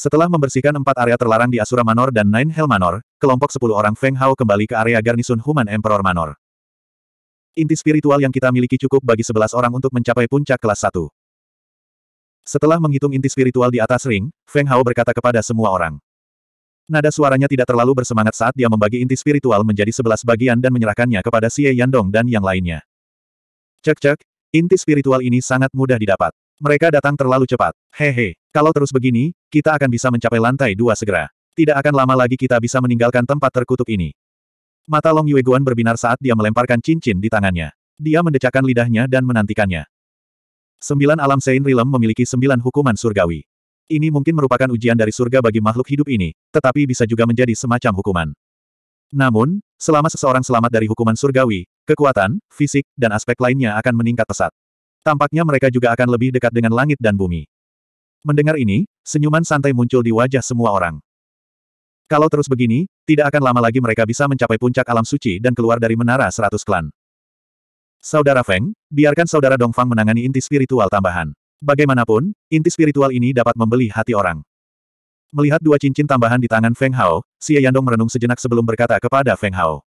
Setelah membersihkan empat area terlarang di Asura Manor dan Nine Hell Manor, kelompok sepuluh orang Feng Hao kembali ke area Garnison Human Emperor Manor. Inti spiritual yang kita miliki cukup bagi sebelas orang untuk mencapai puncak kelas satu. Setelah menghitung inti spiritual di atas ring, Feng Hao berkata kepada semua orang. Nada suaranya tidak terlalu bersemangat saat dia membagi inti spiritual menjadi sebelas bagian dan menyerahkannya kepada Xie Yandong dan yang lainnya. Cek-cek, Inti spiritual ini sangat mudah didapat. Mereka datang terlalu cepat. Hehe, kalau terus begini, kita akan bisa mencapai lantai dua segera. Tidak akan lama lagi kita bisa meninggalkan tempat terkutuk ini. Mata Long Yueguan berbinar saat dia melemparkan cincin di tangannya. Dia mendecakkan lidahnya dan menantikannya. Sembilan alam Sein Rilem memiliki sembilan hukuman surgawi. Ini mungkin merupakan ujian dari surga bagi makhluk hidup ini, tetapi bisa juga menjadi semacam hukuman. Namun, Selama seseorang selamat dari hukuman surgawi, kekuatan, fisik, dan aspek lainnya akan meningkat pesat. Tampaknya mereka juga akan lebih dekat dengan langit dan bumi. Mendengar ini, senyuman santai muncul di wajah semua orang. Kalau terus begini, tidak akan lama lagi mereka bisa mencapai puncak alam suci dan keluar dari menara seratus klan. Saudara Feng, biarkan saudara Dongfang menangani inti spiritual tambahan. Bagaimanapun, inti spiritual ini dapat membeli hati orang. Melihat dua cincin tambahan di tangan Feng Hao, Xie Yandong merenung sejenak sebelum berkata kepada Feng Hao.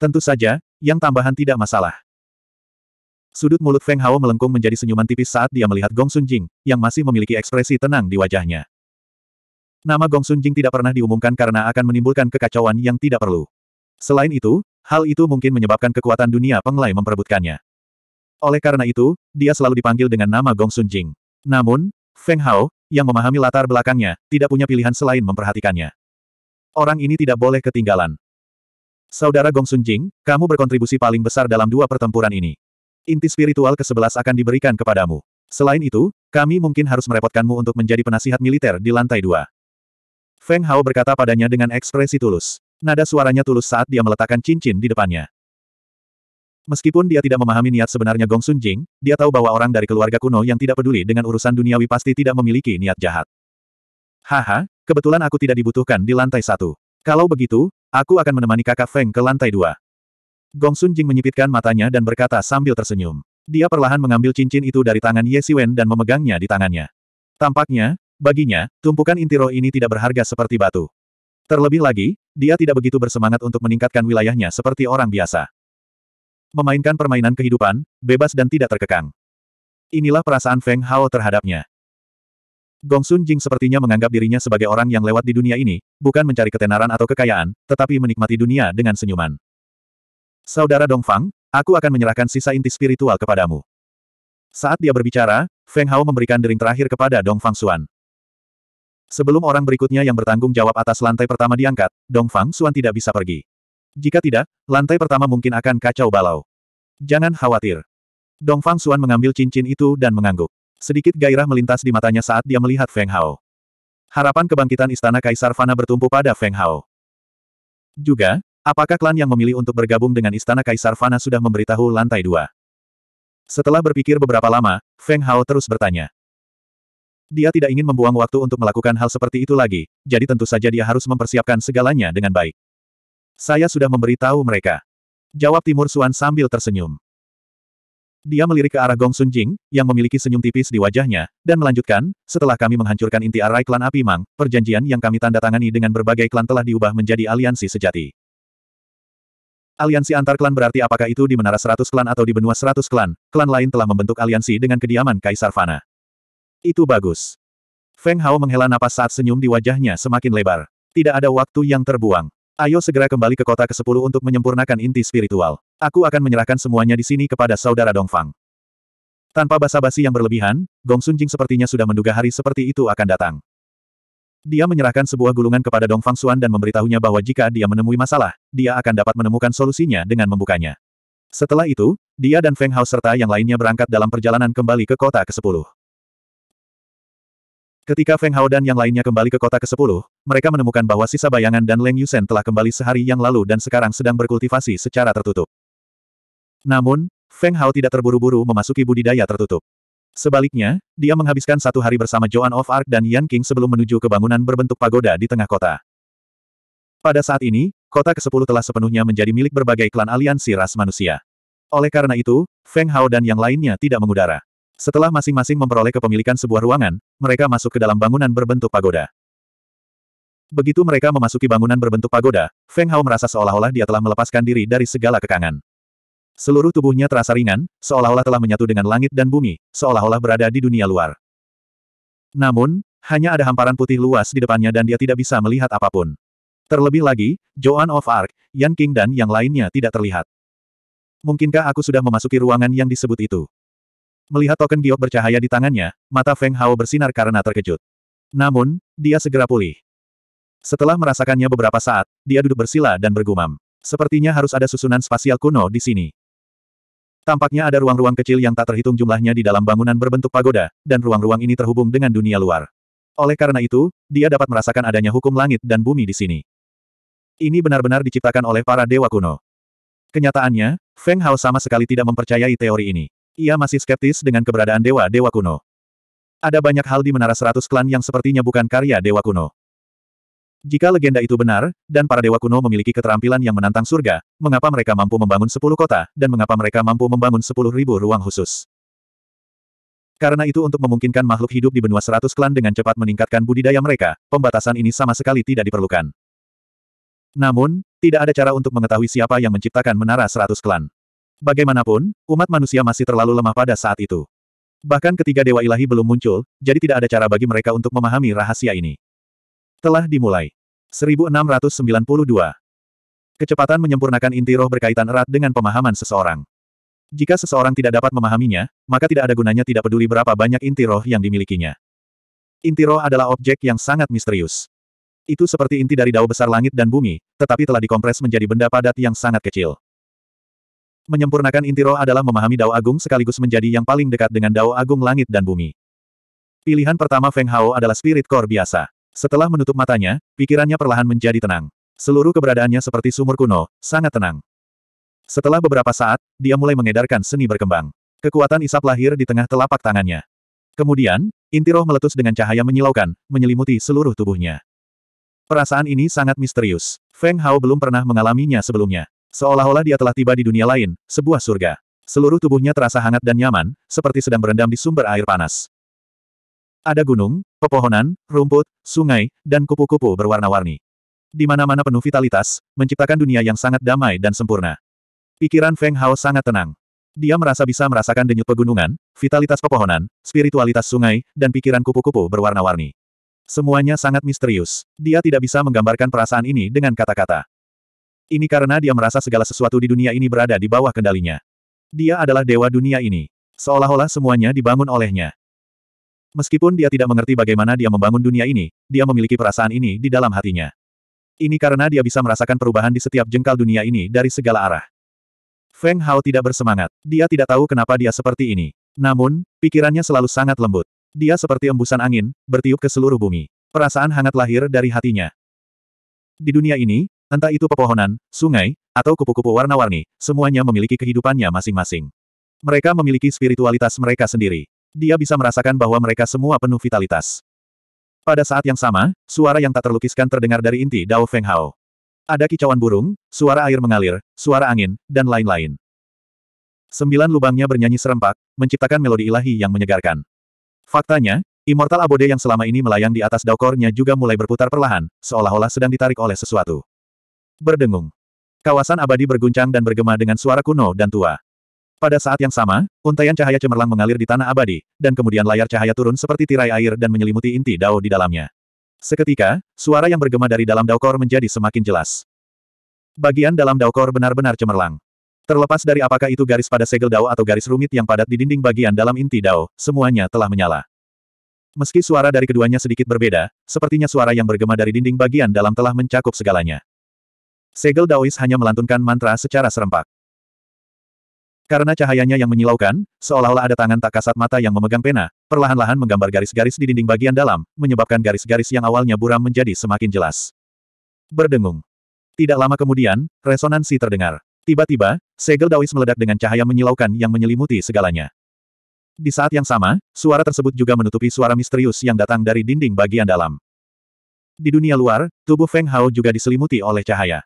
Tentu saja, yang tambahan tidak masalah. Sudut mulut Feng Hao melengkung menjadi senyuman tipis saat dia melihat Gong Sun Jing, yang masih memiliki ekspresi tenang di wajahnya. Nama Gong Sun Jing tidak pernah diumumkan karena akan menimbulkan kekacauan yang tidak perlu. Selain itu, hal itu mungkin menyebabkan kekuatan dunia penglai memperebutkannya. Oleh karena itu, dia selalu dipanggil dengan nama Gong Sun Jing. Namun, Feng Hao, yang memahami latar belakangnya, tidak punya pilihan selain memperhatikannya. Orang ini tidak boleh ketinggalan. Saudara Gong Sun Jing, kamu berkontribusi paling besar dalam dua pertempuran ini. Inti spiritual ke-11 akan diberikan kepadamu. Selain itu, kami mungkin harus merepotkanmu untuk menjadi penasihat militer di lantai dua. Feng Hao berkata padanya dengan ekspresi tulus. Nada suaranya tulus saat dia meletakkan cincin di depannya. Meskipun dia tidak memahami niat sebenarnya Gong Sun Jing, dia tahu bahwa orang dari keluarga kuno yang tidak peduli dengan urusan duniawi pasti tidak memiliki niat jahat. Haha, kebetulan aku tidak dibutuhkan di lantai satu. Kalau begitu, aku akan menemani kakak Feng ke lantai dua. Gong Sun Jing menyipitkan matanya dan berkata sambil tersenyum. Dia perlahan mengambil cincin itu dari tangan Ye Siwen dan memegangnya di tangannya. Tampaknya, baginya, tumpukan inti roh ini tidak berharga seperti batu. Terlebih lagi, dia tidak begitu bersemangat untuk meningkatkan wilayahnya seperti orang biasa. Memainkan permainan kehidupan, bebas dan tidak terkekang. Inilah perasaan Feng Hao terhadapnya. Gong Sun Jing sepertinya menganggap dirinya sebagai orang yang lewat di dunia ini, bukan mencari ketenaran atau kekayaan, tetapi menikmati dunia dengan senyuman. Saudara Dong Fang, aku akan menyerahkan sisa inti spiritual kepadamu. Saat dia berbicara, Feng Hao memberikan dering terakhir kepada Dong Fang Xuan. Sebelum orang berikutnya yang bertanggung jawab atas lantai pertama diangkat, Dong Fang Xuan tidak bisa pergi. Jika tidak, lantai pertama mungkin akan kacau balau. Jangan khawatir. Dong Fang Xuan mengambil cincin itu dan mengangguk. Sedikit gairah melintas di matanya saat dia melihat Feng Hao. Harapan kebangkitan istana Kaisar Fana bertumpu pada Feng Hao. Juga, apakah klan yang memilih untuk bergabung dengan istana Kaisar Fana sudah memberitahu lantai dua? Setelah berpikir beberapa lama, Feng Hao terus bertanya. Dia tidak ingin membuang waktu untuk melakukan hal seperti itu lagi, jadi tentu saja dia harus mempersiapkan segalanya dengan baik. Saya sudah memberitahu mereka. Jawab Timur Suan sambil tersenyum. Dia melirik ke arah Gong Sun Jing, yang memiliki senyum tipis di wajahnya, dan melanjutkan, setelah kami menghancurkan inti arai klan api Mang, perjanjian yang kami tanda tangani dengan berbagai klan telah diubah menjadi aliansi sejati. Aliansi antar klan berarti apakah itu di menara Seratus klan atau di benua Seratus klan, klan lain telah membentuk aliansi dengan kediaman Kaisar Fana. Itu bagus. Feng Hao menghela napas saat senyum di wajahnya semakin lebar. Tidak ada waktu yang terbuang. Ayo segera kembali ke kota ke-10 untuk menyempurnakan inti spiritual. Aku akan menyerahkan semuanya di sini kepada saudara Dongfang. Tanpa basa-basi yang berlebihan, Gong Sunjing sepertinya sudah menduga hari seperti itu akan datang. Dia menyerahkan sebuah gulungan kepada Dongfang Xuan dan memberitahunya bahwa jika dia menemui masalah, dia akan dapat menemukan solusinya dengan membukanya. Setelah itu, dia dan Feng Hao serta yang lainnya berangkat dalam perjalanan kembali ke kota ke-10. Ketika Feng Hao dan yang lainnya kembali ke kota ke-10, mereka menemukan bahwa sisa bayangan dan Leng Yusen telah kembali sehari yang lalu dan sekarang sedang berkultivasi secara tertutup. Namun, Feng Hao tidak terburu-buru memasuki budidaya tertutup. Sebaliknya, dia menghabiskan satu hari bersama Joan of Arc dan Yan King sebelum menuju ke bangunan berbentuk pagoda di tengah kota. Pada saat ini, kota ke-10 telah sepenuhnya menjadi milik berbagai klan aliansi ras manusia. Oleh karena itu, Feng Hao dan yang lainnya tidak mengudara. Setelah masing-masing memperoleh kepemilikan sebuah ruangan, mereka masuk ke dalam bangunan berbentuk pagoda. Begitu mereka memasuki bangunan berbentuk pagoda, Feng Hao merasa seolah-olah dia telah melepaskan diri dari segala kekangan. Seluruh tubuhnya terasa ringan, seolah-olah telah menyatu dengan langit dan bumi, seolah-olah berada di dunia luar. Namun, hanya ada hamparan putih luas di depannya dan dia tidak bisa melihat apapun. Terlebih lagi, Joan of Arc, Yan King dan yang lainnya tidak terlihat. Mungkinkah aku sudah memasuki ruangan yang disebut itu? Melihat token giok bercahaya di tangannya, mata Feng Hao bersinar karena terkejut. Namun, dia segera pulih. Setelah merasakannya beberapa saat, dia duduk bersila dan bergumam. Sepertinya harus ada susunan spasial kuno di sini. Tampaknya ada ruang-ruang kecil yang tak terhitung jumlahnya di dalam bangunan berbentuk pagoda, dan ruang-ruang ini terhubung dengan dunia luar. Oleh karena itu, dia dapat merasakan adanya hukum langit dan bumi di sini. Ini benar-benar diciptakan oleh para dewa kuno. Kenyataannya, Feng Hao sama sekali tidak mempercayai teori ini. Ia masih skeptis dengan keberadaan dewa-dewa kuno. Ada banyak hal di Menara Seratus Klan yang sepertinya bukan karya dewa kuno. Jika legenda itu benar, dan para dewa kuno memiliki keterampilan yang menantang surga, mengapa mereka mampu membangun sepuluh kota, dan mengapa mereka mampu membangun sepuluh ribu ruang khusus? Karena itu untuk memungkinkan makhluk hidup di benua seratus klan dengan cepat meningkatkan budidaya mereka, pembatasan ini sama sekali tidak diperlukan. Namun, tidak ada cara untuk mengetahui siapa yang menciptakan menara seratus klan. Bagaimanapun, umat manusia masih terlalu lemah pada saat itu. Bahkan ketiga dewa ilahi belum muncul, jadi tidak ada cara bagi mereka untuk memahami rahasia ini telah dimulai. 1692. Kecepatan menyempurnakan inti roh berkaitan erat dengan pemahaman seseorang. Jika seseorang tidak dapat memahaminya, maka tidak ada gunanya tidak peduli berapa banyak inti roh yang dimilikinya. Inti roh adalah objek yang sangat misterius. Itu seperti inti dari dao besar langit dan bumi, tetapi telah dikompres menjadi benda padat yang sangat kecil. Menyempurnakan inti roh adalah memahami dao agung sekaligus menjadi yang paling dekat dengan dao agung langit dan bumi. Pilihan pertama Feng Hao adalah spirit core biasa. Setelah menutup matanya, pikirannya perlahan menjadi tenang. Seluruh keberadaannya seperti sumur kuno, sangat tenang. Setelah beberapa saat, dia mulai mengedarkan seni berkembang. Kekuatan isap lahir di tengah telapak tangannya. Kemudian, inti roh meletus dengan cahaya menyilaukan, menyelimuti seluruh tubuhnya. Perasaan ini sangat misterius. Feng Hao belum pernah mengalaminya sebelumnya. Seolah-olah dia telah tiba di dunia lain, sebuah surga. Seluruh tubuhnya terasa hangat dan nyaman, seperti sedang berendam di sumber air panas. Ada gunung, pepohonan, rumput, sungai, dan kupu-kupu berwarna-warni. Di mana-mana penuh vitalitas, menciptakan dunia yang sangat damai dan sempurna. Pikiran Feng Hao sangat tenang. Dia merasa bisa merasakan denyut pegunungan, vitalitas pepohonan, spiritualitas sungai, dan pikiran kupu-kupu berwarna-warni. Semuanya sangat misterius. Dia tidak bisa menggambarkan perasaan ini dengan kata-kata. Ini karena dia merasa segala sesuatu di dunia ini berada di bawah kendalinya. Dia adalah dewa dunia ini. Seolah-olah semuanya dibangun olehnya. Meskipun dia tidak mengerti bagaimana dia membangun dunia ini, dia memiliki perasaan ini di dalam hatinya. Ini karena dia bisa merasakan perubahan di setiap jengkal dunia ini dari segala arah. Feng Hao tidak bersemangat. Dia tidak tahu kenapa dia seperti ini. Namun, pikirannya selalu sangat lembut. Dia seperti embusan angin, bertiup ke seluruh bumi. Perasaan hangat lahir dari hatinya. Di dunia ini, entah itu pepohonan, sungai, atau kupu-kupu warna-warni, semuanya memiliki kehidupannya masing-masing. Mereka memiliki spiritualitas mereka sendiri dia bisa merasakan bahwa mereka semua penuh vitalitas. Pada saat yang sama, suara yang tak terlukiskan terdengar dari inti Dao Feng Hao. Ada kicauan burung, suara air mengalir, suara angin, dan lain-lain. Sembilan lubangnya bernyanyi serempak, menciptakan melodi ilahi yang menyegarkan. Faktanya, Immortal Abode yang selama ini melayang di atas daukornya juga mulai berputar perlahan, seolah-olah sedang ditarik oleh sesuatu. Berdengung. Kawasan abadi berguncang dan bergema dengan suara kuno dan tua. Pada saat yang sama, untaian cahaya cemerlang mengalir di tanah abadi, dan kemudian layar cahaya turun seperti tirai air dan menyelimuti inti Dao di dalamnya. Seketika, suara yang bergema dari dalam Daokor menjadi semakin jelas. Bagian dalam Daokor benar-benar cemerlang. Terlepas dari apakah itu garis pada segel Dao atau garis rumit yang padat di dinding bagian dalam inti Dao, semuanya telah menyala. Meski suara dari keduanya sedikit berbeda, sepertinya suara yang bergema dari dinding bagian dalam telah mencakup segalanya. Segel Daois hanya melantunkan mantra secara serempak. Karena cahayanya yang menyilaukan, seolah-olah ada tangan tak kasat mata yang memegang pena, perlahan-lahan menggambar garis-garis di dinding bagian dalam, menyebabkan garis-garis yang awalnya buram menjadi semakin jelas. Berdengung. Tidak lama kemudian, resonansi terdengar. Tiba-tiba, segel Dawis meledak dengan cahaya menyilaukan yang menyelimuti segalanya. Di saat yang sama, suara tersebut juga menutupi suara misterius yang datang dari dinding bagian dalam. Di dunia luar, tubuh Feng Hao juga diselimuti oleh cahaya.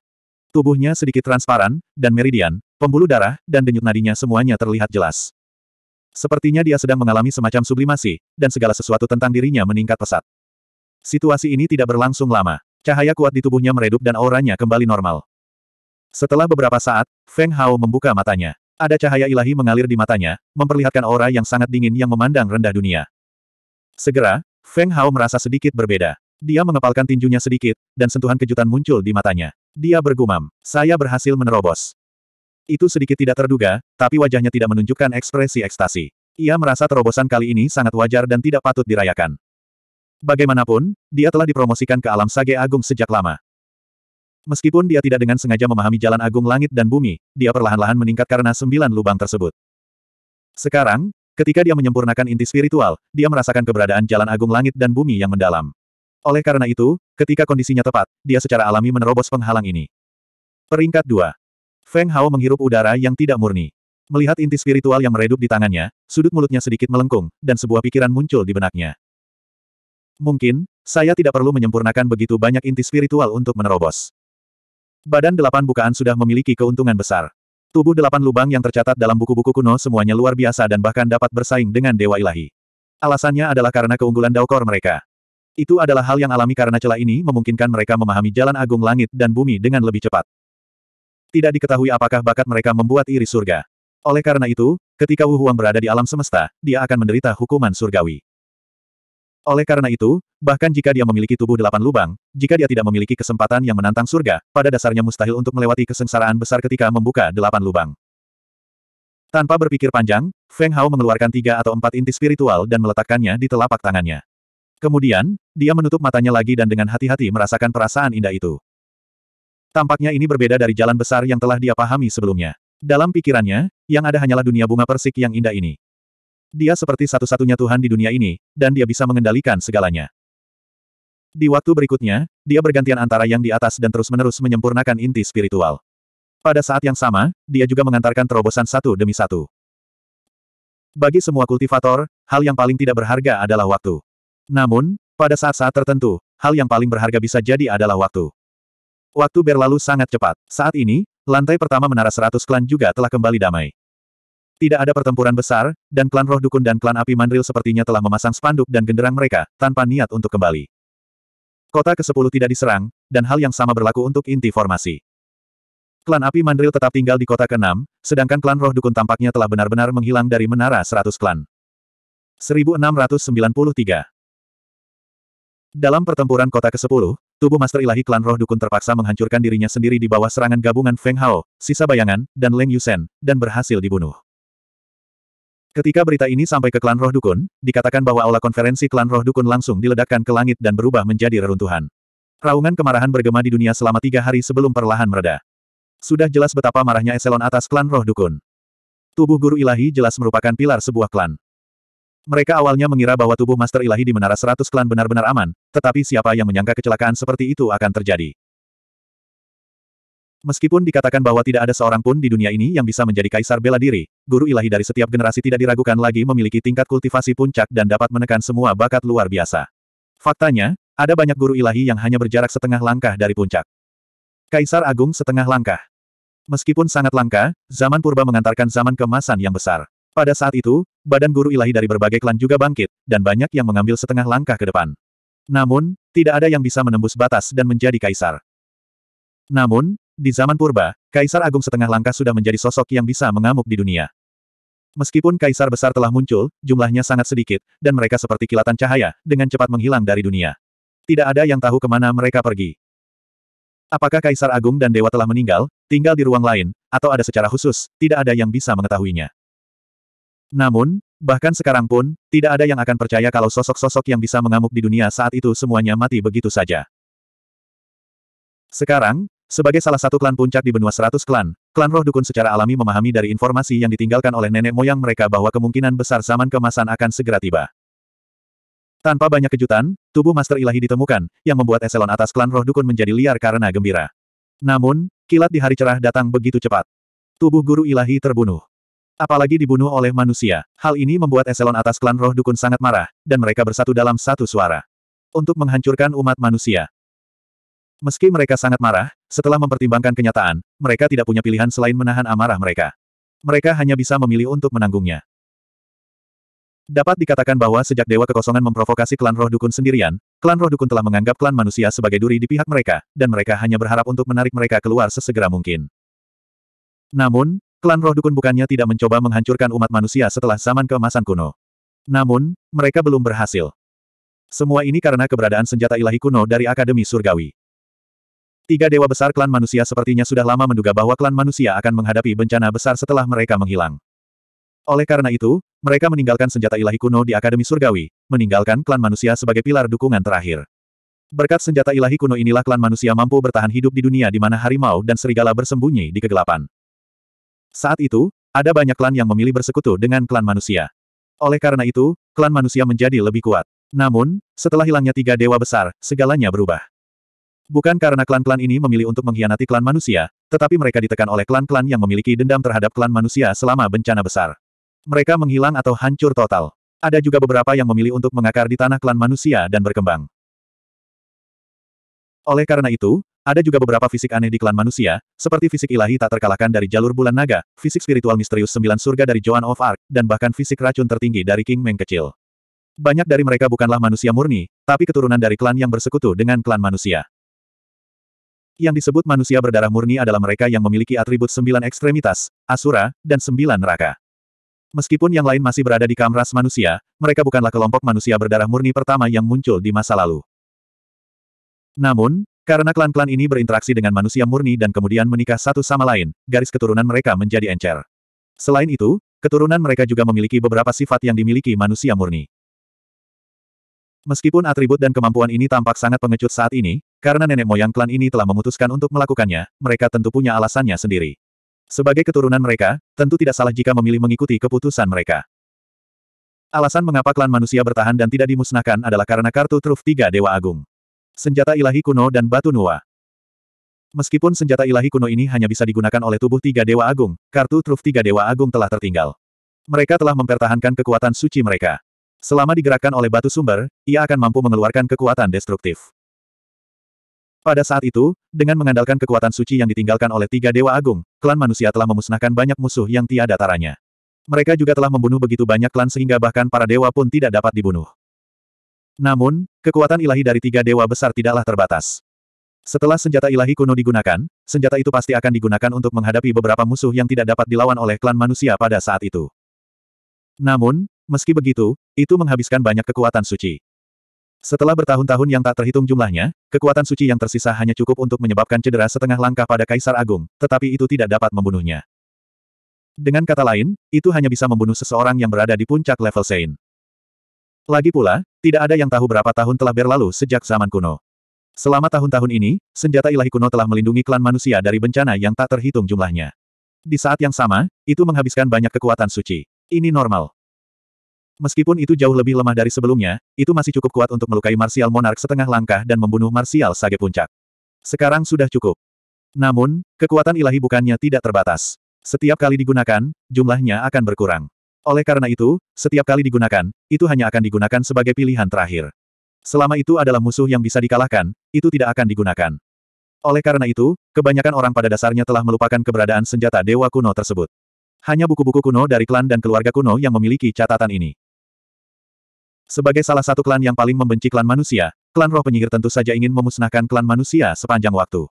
Tubuhnya sedikit transparan, dan meridian, pembuluh darah, dan denyut nadinya semuanya terlihat jelas. Sepertinya dia sedang mengalami semacam sublimasi, dan segala sesuatu tentang dirinya meningkat pesat. Situasi ini tidak berlangsung lama. Cahaya kuat di tubuhnya meredup dan auranya kembali normal. Setelah beberapa saat, Feng Hao membuka matanya. Ada cahaya ilahi mengalir di matanya, memperlihatkan aura yang sangat dingin yang memandang rendah dunia. Segera, Feng Hao merasa sedikit berbeda. Dia mengepalkan tinjunya sedikit, dan sentuhan kejutan muncul di matanya. Dia bergumam, saya berhasil menerobos. Itu sedikit tidak terduga, tapi wajahnya tidak menunjukkan ekspresi ekstasi. Ia merasa terobosan kali ini sangat wajar dan tidak patut dirayakan. Bagaimanapun, dia telah dipromosikan ke alam sage agung sejak lama. Meskipun dia tidak dengan sengaja memahami jalan agung langit dan bumi, dia perlahan-lahan meningkat karena sembilan lubang tersebut. Sekarang, ketika dia menyempurnakan inti spiritual, dia merasakan keberadaan jalan agung langit dan bumi yang mendalam. Oleh karena itu, ketika kondisinya tepat, dia secara alami menerobos penghalang ini. Peringkat 2. Feng Hao menghirup udara yang tidak murni. Melihat inti spiritual yang meredup di tangannya, sudut mulutnya sedikit melengkung, dan sebuah pikiran muncul di benaknya. Mungkin, saya tidak perlu menyempurnakan begitu banyak inti spiritual untuk menerobos. Badan delapan bukaan sudah memiliki keuntungan besar. Tubuh delapan lubang yang tercatat dalam buku-buku kuno semuanya luar biasa dan bahkan dapat bersaing dengan dewa ilahi. Alasannya adalah karena keunggulan daukor mereka. Itu adalah hal yang alami karena celah ini memungkinkan mereka memahami jalan agung langit dan bumi dengan lebih cepat. Tidak diketahui apakah bakat mereka membuat iri surga. Oleh karena itu, ketika Wu Huang berada di alam semesta, dia akan menderita hukuman surgawi. Oleh karena itu, bahkan jika dia memiliki tubuh delapan lubang, jika dia tidak memiliki kesempatan yang menantang surga, pada dasarnya mustahil untuk melewati kesengsaraan besar ketika membuka delapan lubang. Tanpa berpikir panjang, Feng Hao mengeluarkan tiga atau empat inti spiritual dan meletakkannya di telapak tangannya. Kemudian, dia menutup matanya lagi dan dengan hati-hati merasakan perasaan indah itu. Tampaknya ini berbeda dari jalan besar yang telah dia pahami sebelumnya. Dalam pikirannya, yang ada hanyalah dunia bunga persik yang indah ini. Dia seperti satu-satunya Tuhan di dunia ini, dan dia bisa mengendalikan segalanya. Di waktu berikutnya, dia bergantian antara yang di atas dan terus-menerus menyempurnakan inti spiritual. Pada saat yang sama, dia juga mengantarkan terobosan satu demi satu. Bagi semua kultivator, hal yang paling tidak berharga adalah waktu. Namun, pada saat-saat tertentu, hal yang paling berharga bisa jadi adalah waktu. Waktu berlalu sangat cepat. Saat ini, lantai pertama Menara Seratus Klan juga telah kembali damai. Tidak ada pertempuran besar, dan klan roh dukun dan klan api mandril sepertinya telah memasang spanduk dan genderang mereka, tanpa niat untuk kembali. Kota ke-10 tidak diserang, dan hal yang sama berlaku untuk inti formasi. Klan api mandril tetap tinggal di kota ke-6, sedangkan klan roh dukun tampaknya telah benar-benar menghilang dari menara seratus klan. 1693 dalam pertempuran kota ke-10, tubuh Master Ilahi Klan Roh Dukun terpaksa menghancurkan dirinya sendiri di bawah serangan gabungan Feng Hao, sisa bayangan, dan Leng Yusen, dan berhasil dibunuh. Ketika berita ini sampai ke Klan Roh Dukun, dikatakan bahwa aula konferensi Klan Roh Dukun langsung diledakkan ke langit dan berubah menjadi reruntuhan. Raungan kemarahan bergema di dunia selama tiga hari sebelum perlahan mereda. Sudah jelas betapa marahnya eselon atas Klan Roh Dukun. Tubuh Guru Ilahi jelas merupakan pilar sebuah klan. Mereka awalnya mengira bahwa tubuh Master Ilahi di Menara Seratus Klan benar-benar aman, tetapi siapa yang menyangka kecelakaan seperti itu akan terjadi. Meskipun dikatakan bahwa tidak ada seorang pun di dunia ini yang bisa menjadi kaisar bela diri, guru ilahi dari setiap generasi tidak diragukan lagi memiliki tingkat kultivasi puncak dan dapat menekan semua bakat luar biasa. Faktanya, ada banyak guru ilahi yang hanya berjarak setengah langkah dari puncak. Kaisar Agung setengah langkah. Meskipun sangat langka, zaman purba mengantarkan zaman kemasan yang besar. Pada saat itu, badan guru ilahi dari berbagai klan juga bangkit, dan banyak yang mengambil setengah langkah ke depan. Namun, tidak ada yang bisa menembus batas dan menjadi kaisar. Namun, di zaman purba, Kaisar Agung Setengah Langkah sudah menjadi sosok yang bisa mengamuk di dunia. Meskipun Kaisar Besar telah muncul, jumlahnya sangat sedikit, dan mereka seperti kilatan cahaya, dengan cepat menghilang dari dunia. Tidak ada yang tahu kemana mereka pergi. Apakah Kaisar Agung dan Dewa telah meninggal, tinggal di ruang lain, atau ada secara khusus, tidak ada yang bisa mengetahuinya. Namun, bahkan sekarang pun, tidak ada yang akan percaya kalau sosok-sosok yang bisa mengamuk di dunia saat itu semuanya mati begitu saja. Sekarang, sebagai salah satu klan puncak di benua seratus klan, klan roh dukun secara alami memahami dari informasi yang ditinggalkan oleh nenek moyang mereka bahwa kemungkinan besar zaman kemasan akan segera tiba. Tanpa banyak kejutan, tubuh Master Ilahi ditemukan, yang membuat eselon atas klan roh dukun menjadi liar karena gembira. Namun, kilat di hari cerah datang begitu cepat. Tubuh guru ilahi terbunuh apalagi dibunuh oleh manusia. Hal ini membuat eselon atas klan roh dukun sangat marah, dan mereka bersatu dalam satu suara. Untuk menghancurkan umat manusia. Meski mereka sangat marah, setelah mempertimbangkan kenyataan, mereka tidak punya pilihan selain menahan amarah mereka. Mereka hanya bisa memilih untuk menanggungnya. Dapat dikatakan bahwa sejak Dewa Kekosongan memprovokasi klan roh dukun sendirian, klan roh dukun telah menganggap klan manusia sebagai duri di pihak mereka, dan mereka hanya berharap untuk menarik mereka keluar sesegera mungkin. Namun, Klan roh dukun bukannya tidak mencoba menghancurkan umat manusia setelah zaman keemasan kuno. Namun, mereka belum berhasil. Semua ini karena keberadaan senjata ilahi kuno dari Akademi Surgawi. Tiga dewa besar klan manusia sepertinya sudah lama menduga bahwa klan manusia akan menghadapi bencana besar setelah mereka menghilang. Oleh karena itu, mereka meninggalkan senjata ilahi kuno di Akademi Surgawi, meninggalkan klan manusia sebagai pilar dukungan terakhir. Berkat senjata ilahi kuno inilah klan manusia mampu bertahan hidup di dunia di mana harimau dan serigala bersembunyi di kegelapan. Saat itu, ada banyak klan yang memilih bersekutu dengan klan manusia. Oleh karena itu, klan manusia menjadi lebih kuat. Namun, setelah hilangnya tiga dewa besar, segalanya berubah. Bukan karena klan-klan ini memilih untuk mengkhianati klan manusia, tetapi mereka ditekan oleh klan-klan yang memiliki dendam terhadap klan manusia selama bencana besar. Mereka menghilang atau hancur total. Ada juga beberapa yang memilih untuk mengakar di tanah klan manusia dan berkembang. Oleh karena itu, ada juga beberapa fisik aneh di klan manusia, seperti fisik ilahi tak terkalahkan dari jalur bulan naga, fisik spiritual misterius sembilan surga dari Joan of Arc, dan bahkan fisik racun tertinggi dari King Meng kecil. Banyak dari mereka bukanlah manusia murni, tapi keturunan dari klan yang bersekutu dengan klan manusia. Yang disebut manusia berdarah murni adalah mereka yang memiliki atribut sembilan ekstremitas, asura, dan sembilan neraka. Meskipun yang lain masih berada di kamras manusia, mereka bukanlah kelompok manusia berdarah murni pertama yang muncul di masa lalu. Namun, karena klan-klan ini berinteraksi dengan manusia murni dan kemudian menikah satu sama lain, garis keturunan mereka menjadi encer. Selain itu, keturunan mereka juga memiliki beberapa sifat yang dimiliki manusia murni. Meskipun atribut dan kemampuan ini tampak sangat pengecut saat ini, karena nenek moyang klan ini telah memutuskan untuk melakukannya, mereka tentu punya alasannya sendiri. Sebagai keturunan mereka, tentu tidak salah jika memilih mengikuti keputusan mereka. Alasan mengapa klan manusia bertahan dan tidak dimusnahkan adalah karena kartu truf tiga Dewa Agung. Senjata ilahi kuno dan batu nua. Meskipun senjata ilahi kuno ini hanya bisa digunakan oleh tubuh tiga dewa agung, kartu truf tiga dewa agung telah tertinggal. Mereka telah mempertahankan kekuatan suci mereka. Selama digerakkan oleh batu sumber, ia akan mampu mengeluarkan kekuatan destruktif. Pada saat itu, dengan mengandalkan kekuatan suci yang ditinggalkan oleh tiga dewa agung, klan manusia telah memusnahkan banyak musuh yang tiada taranya. Mereka juga telah membunuh begitu banyak klan sehingga bahkan para dewa pun tidak dapat dibunuh. Namun, kekuatan ilahi dari tiga dewa besar tidaklah terbatas. Setelah senjata ilahi kuno digunakan, senjata itu pasti akan digunakan untuk menghadapi beberapa musuh yang tidak dapat dilawan oleh klan manusia pada saat itu. Namun, meski begitu, itu menghabiskan banyak kekuatan suci. Setelah bertahun-tahun yang tak terhitung jumlahnya, kekuatan suci yang tersisa hanya cukup untuk menyebabkan cedera setengah langkah pada Kaisar Agung, tetapi itu tidak dapat membunuhnya. Dengan kata lain, itu hanya bisa membunuh seseorang yang berada di puncak level Sein. Lagi pula, tidak ada yang tahu berapa tahun telah berlalu sejak zaman kuno. Selama tahun-tahun ini, senjata ilahi kuno telah melindungi klan manusia dari bencana yang tak terhitung jumlahnya. Di saat yang sama, itu menghabiskan banyak kekuatan suci. Ini normal. Meskipun itu jauh lebih lemah dari sebelumnya, itu masih cukup kuat untuk melukai Martial Monarch setengah langkah dan membunuh Martial Sage Puncak. Sekarang sudah cukup. Namun, kekuatan ilahi bukannya tidak terbatas. Setiap kali digunakan, jumlahnya akan berkurang. Oleh karena itu, setiap kali digunakan, itu hanya akan digunakan sebagai pilihan terakhir. Selama itu adalah musuh yang bisa dikalahkan, itu tidak akan digunakan. Oleh karena itu, kebanyakan orang pada dasarnya telah melupakan keberadaan senjata dewa kuno tersebut. Hanya buku-buku kuno dari klan dan keluarga kuno yang memiliki catatan ini. Sebagai salah satu klan yang paling membenci klan manusia, klan roh penyihir tentu saja ingin memusnahkan klan manusia sepanjang waktu.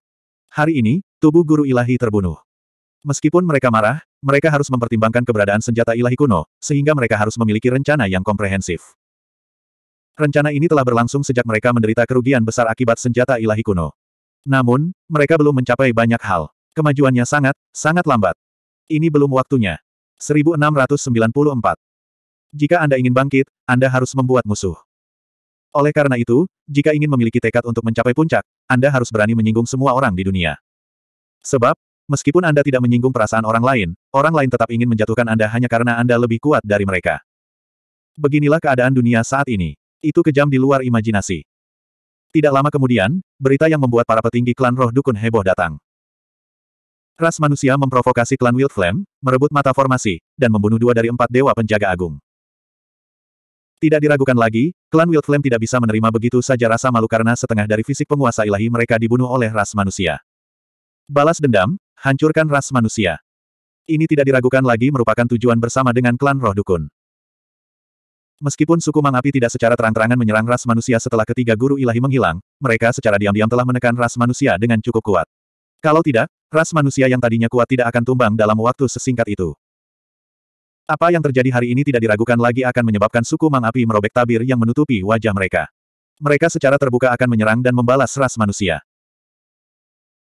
Hari ini, tubuh guru ilahi terbunuh. Meskipun mereka marah, mereka harus mempertimbangkan keberadaan senjata ilahi kuno, sehingga mereka harus memiliki rencana yang komprehensif. Rencana ini telah berlangsung sejak mereka menderita kerugian besar akibat senjata ilahi kuno. Namun, mereka belum mencapai banyak hal. Kemajuannya sangat, sangat lambat. Ini belum waktunya. 1694 Jika Anda ingin bangkit, Anda harus membuat musuh. Oleh karena itu, jika ingin memiliki tekad untuk mencapai puncak, Anda harus berani menyinggung semua orang di dunia. Sebab, Meskipun Anda tidak menyinggung perasaan orang lain, orang lain tetap ingin menjatuhkan Anda hanya karena Anda lebih kuat dari mereka. Beginilah keadaan dunia saat ini. Itu kejam di luar imajinasi. Tidak lama kemudian, berita yang membuat para petinggi klan roh dukun heboh datang. Ras manusia memprovokasi klan Wild Flame, merebut mata formasi, dan membunuh dua dari empat dewa penjaga agung. Tidak diragukan lagi, klan Wild Flame tidak bisa menerima begitu saja rasa malu karena setengah dari fisik penguasa ilahi mereka dibunuh oleh ras manusia. Balas dendam, Hancurkan ras manusia. Ini tidak diragukan lagi merupakan tujuan bersama dengan klan roh dukun. Meskipun suku Mang Api tidak secara terang-terangan menyerang ras manusia setelah ketiga guru ilahi menghilang, mereka secara diam-diam telah menekan ras manusia dengan cukup kuat. Kalau tidak, ras manusia yang tadinya kuat tidak akan tumbang dalam waktu sesingkat itu. Apa yang terjadi hari ini tidak diragukan lagi akan menyebabkan suku Mang Api merobek tabir yang menutupi wajah mereka. Mereka secara terbuka akan menyerang dan membalas ras manusia.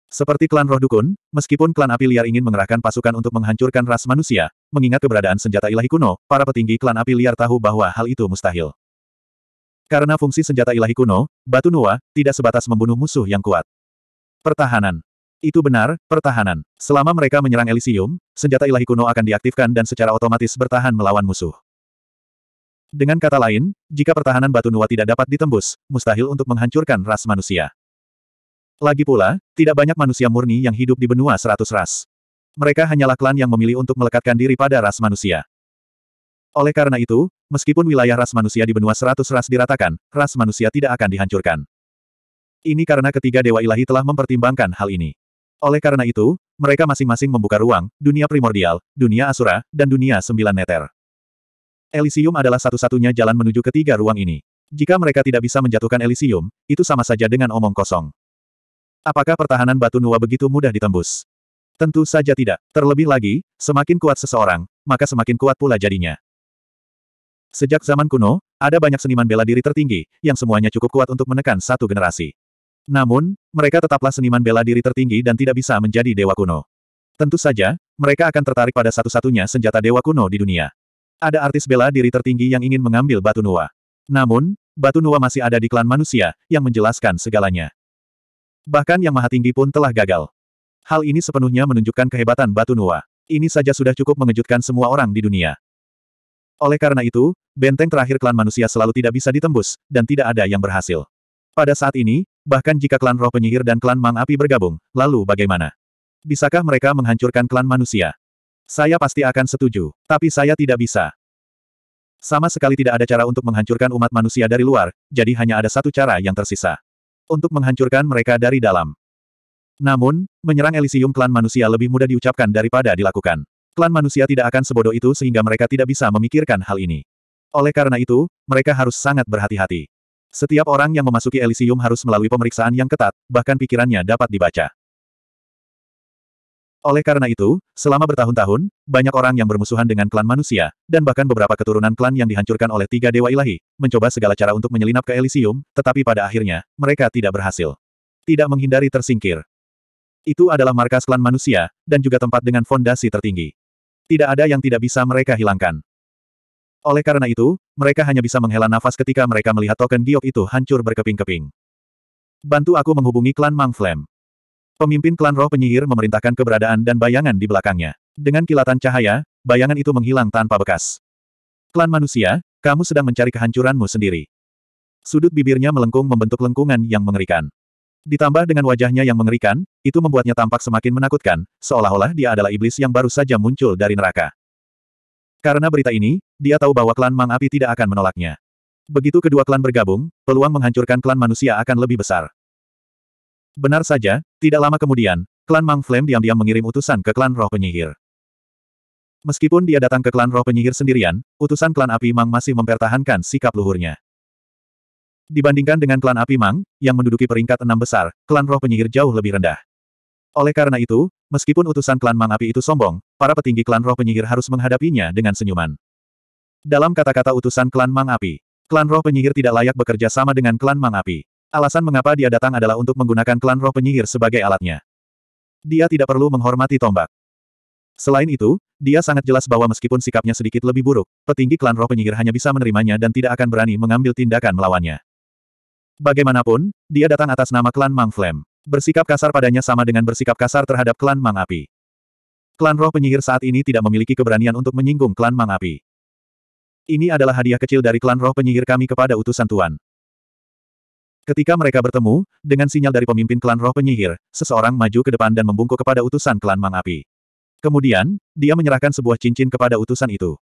Seperti klan roh dukun, meskipun klan api liar ingin mengerahkan pasukan untuk menghancurkan ras manusia, mengingat keberadaan senjata ilahi kuno, para petinggi klan api liar tahu bahwa hal itu mustahil. Karena fungsi senjata ilahi kuno, batu nua, tidak sebatas membunuh musuh yang kuat. Pertahanan. Itu benar, pertahanan. Selama mereka menyerang Elysium, senjata ilahi kuno akan diaktifkan dan secara otomatis bertahan melawan musuh. Dengan kata lain, jika pertahanan batu nua tidak dapat ditembus, mustahil untuk menghancurkan ras manusia. Lagi pula, tidak banyak manusia murni yang hidup di benua seratus ras. Mereka hanyalah klan yang memilih untuk melekatkan diri pada ras manusia. Oleh karena itu, meskipun wilayah ras manusia di benua seratus ras diratakan, ras manusia tidak akan dihancurkan. Ini karena ketiga dewa ilahi telah mempertimbangkan hal ini. Oleh karena itu, mereka masing-masing membuka ruang, dunia primordial, dunia asura, dan dunia sembilan neter. Elysium adalah satu-satunya jalan menuju ketiga ruang ini. Jika mereka tidak bisa menjatuhkan Elysium, itu sama saja dengan omong kosong. Apakah pertahanan batu nua begitu mudah ditembus? Tentu saja tidak. Terlebih lagi, semakin kuat seseorang, maka semakin kuat pula jadinya. Sejak zaman kuno, ada banyak seniman bela diri tertinggi, yang semuanya cukup kuat untuk menekan satu generasi. Namun, mereka tetaplah seniman bela diri tertinggi dan tidak bisa menjadi dewa kuno. Tentu saja, mereka akan tertarik pada satu-satunya senjata dewa kuno di dunia. Ada artis bela diri tertinggi yang ingin mengambil batu nua. Namun, batu nua masih ada di klan manusia, yang menjelaskan segalanya. Bahkan yang maha tinggi pun telah gagal. Hal ini sepenuhnya menunjukkan kehebatan batu nua. Ini saja sudah cukup mengejutkan semua orang di dunia. Oleh karena itu, benteng terakhir klan manusia selalu tidak bisa ditembus, dan tidak ada yang berhasil. Pada saat ini, bahkan jika klan roh penyihir dan klan Mang Api bergabung, lalu bagaimana? Bisakah mereka menghancurkan klan manusia? Saya pasti akan setuju, tapi saya tidak bisa. Sama sekali tidak ada cara untuk menghancurkan umat manusia dari luar, jadi hanya ada satu cara yang tersisa untuk menghancurkan mereka dari dalam. Namun, menyerang Elysium klan manusia lebih mudah diucapkan daripada dilakukan. Klan manusia tidak akan sebodoh itu sehingga mereka tidak bisa memikirkan hal ini. Oleh karena itu, mereka harus sangat berhati-hati. Setiap orang yang memasuki Elysium harus melalui pemeriksaan yang ketat, bahkan pikirannya dapat dibaca. Oleh karena itu, selama bertahun-tahun, banyak orang yang bermusuhan dengan klan manusia, dan bahkan beberapa keturunan klan yang dihancurkan oleh tiga dewa ilahi, mencoba segala cara untuk menyelinap ke Elysium, tetapi pada akhirnya, mereka tidak berhasil. Tidak menghindari tersingkir. Itu adalah markas klan manusia, dan juga tempat dengan fondasi tertinggi. Tidak ada yang tidak bisa mereka hilangkan. Oleh karena itu, mereka hanya bisa menghela nafas ketika mereka melihat token giok itu hancur berkeping-keping. Bantu aku menghubungi klan Mang Flame. Pemimpin klan roh penyihir memerintahkan keberadaan dan bayangan di belakangnya. Dengan kilatan cahaya, bayangan itu menghilang tanpa bekas. Klan manusia, kamu sedang mencari kehancuranmu sendiri. Sudut bibirnya melengkung membentuk lengkungan yang mengerikan. Ditambah dengan wajahnya yang mengerikan, itu membuatnya tampak semakin menakutkan, seolah-olah dia adalah iblis yang baru saja muncul dari neraka. Karena berita ini, dia tahu bahwa klan Mang Api tidak akan menolaknya. Begitu kedua klan bergabung, peluang menghancurkan klan manusia akan lebih besar. Benar saja, tidak lama kemudian, klan Mang Flame diam-diam mengirim utusan ke klan roh penyihir. Meskipun dia datang ke klan roh penyihir sendirian, utusan klan api Mang masih mempertahankan sikap luhurnya. Dibandingkan dengan klan api Mang, yang menduduki peringkat enam besar, klan roh penyihir jauh lebih rendah. Oleh karena itu, meskipun utusan klan Mang Api itu sombong, para petinggi klan roh penyihir harus menghadapinya dengan senyuman. Dalam kata-kata utusan klan Mang Api, klan roh penyihir tidak layak bekerja sama dengan klan Mang Api. Alasan mengapa dia datang adalah untuk menggunakan klan roh penyihir sebagai alatnya. Dia tidak perlu menghormati tombak. Selain itu, dia sangat jelas bahwa meskipun sikapnya sedikit lebih buruk, petinggi klan roh penyihir hanya bisa menerimanya dan tidak akan berani mengambil tindakan melawannya. Bagaimanapun, dia datang atas nama klan Mang Flem. Bersikap kasar padanya sama dengan bersikap kasar terhadap klan Mang Api. Klan roh penyihir saat ini tidak memiliki keberanian untuk menyinggung klan Mang Api. Ini adalah hadiah kecil dari klan roh penyihir kami kepada utusan Tuan. Ketika mereka bertemu, dengan sinyal dari pemimpin klan roh penyihir, seseorang maju ke depan dan membungkuk kepada utusan klan Mang Api. Kemudian, dia menyerahkan sebuah cincin kepada utusan itu.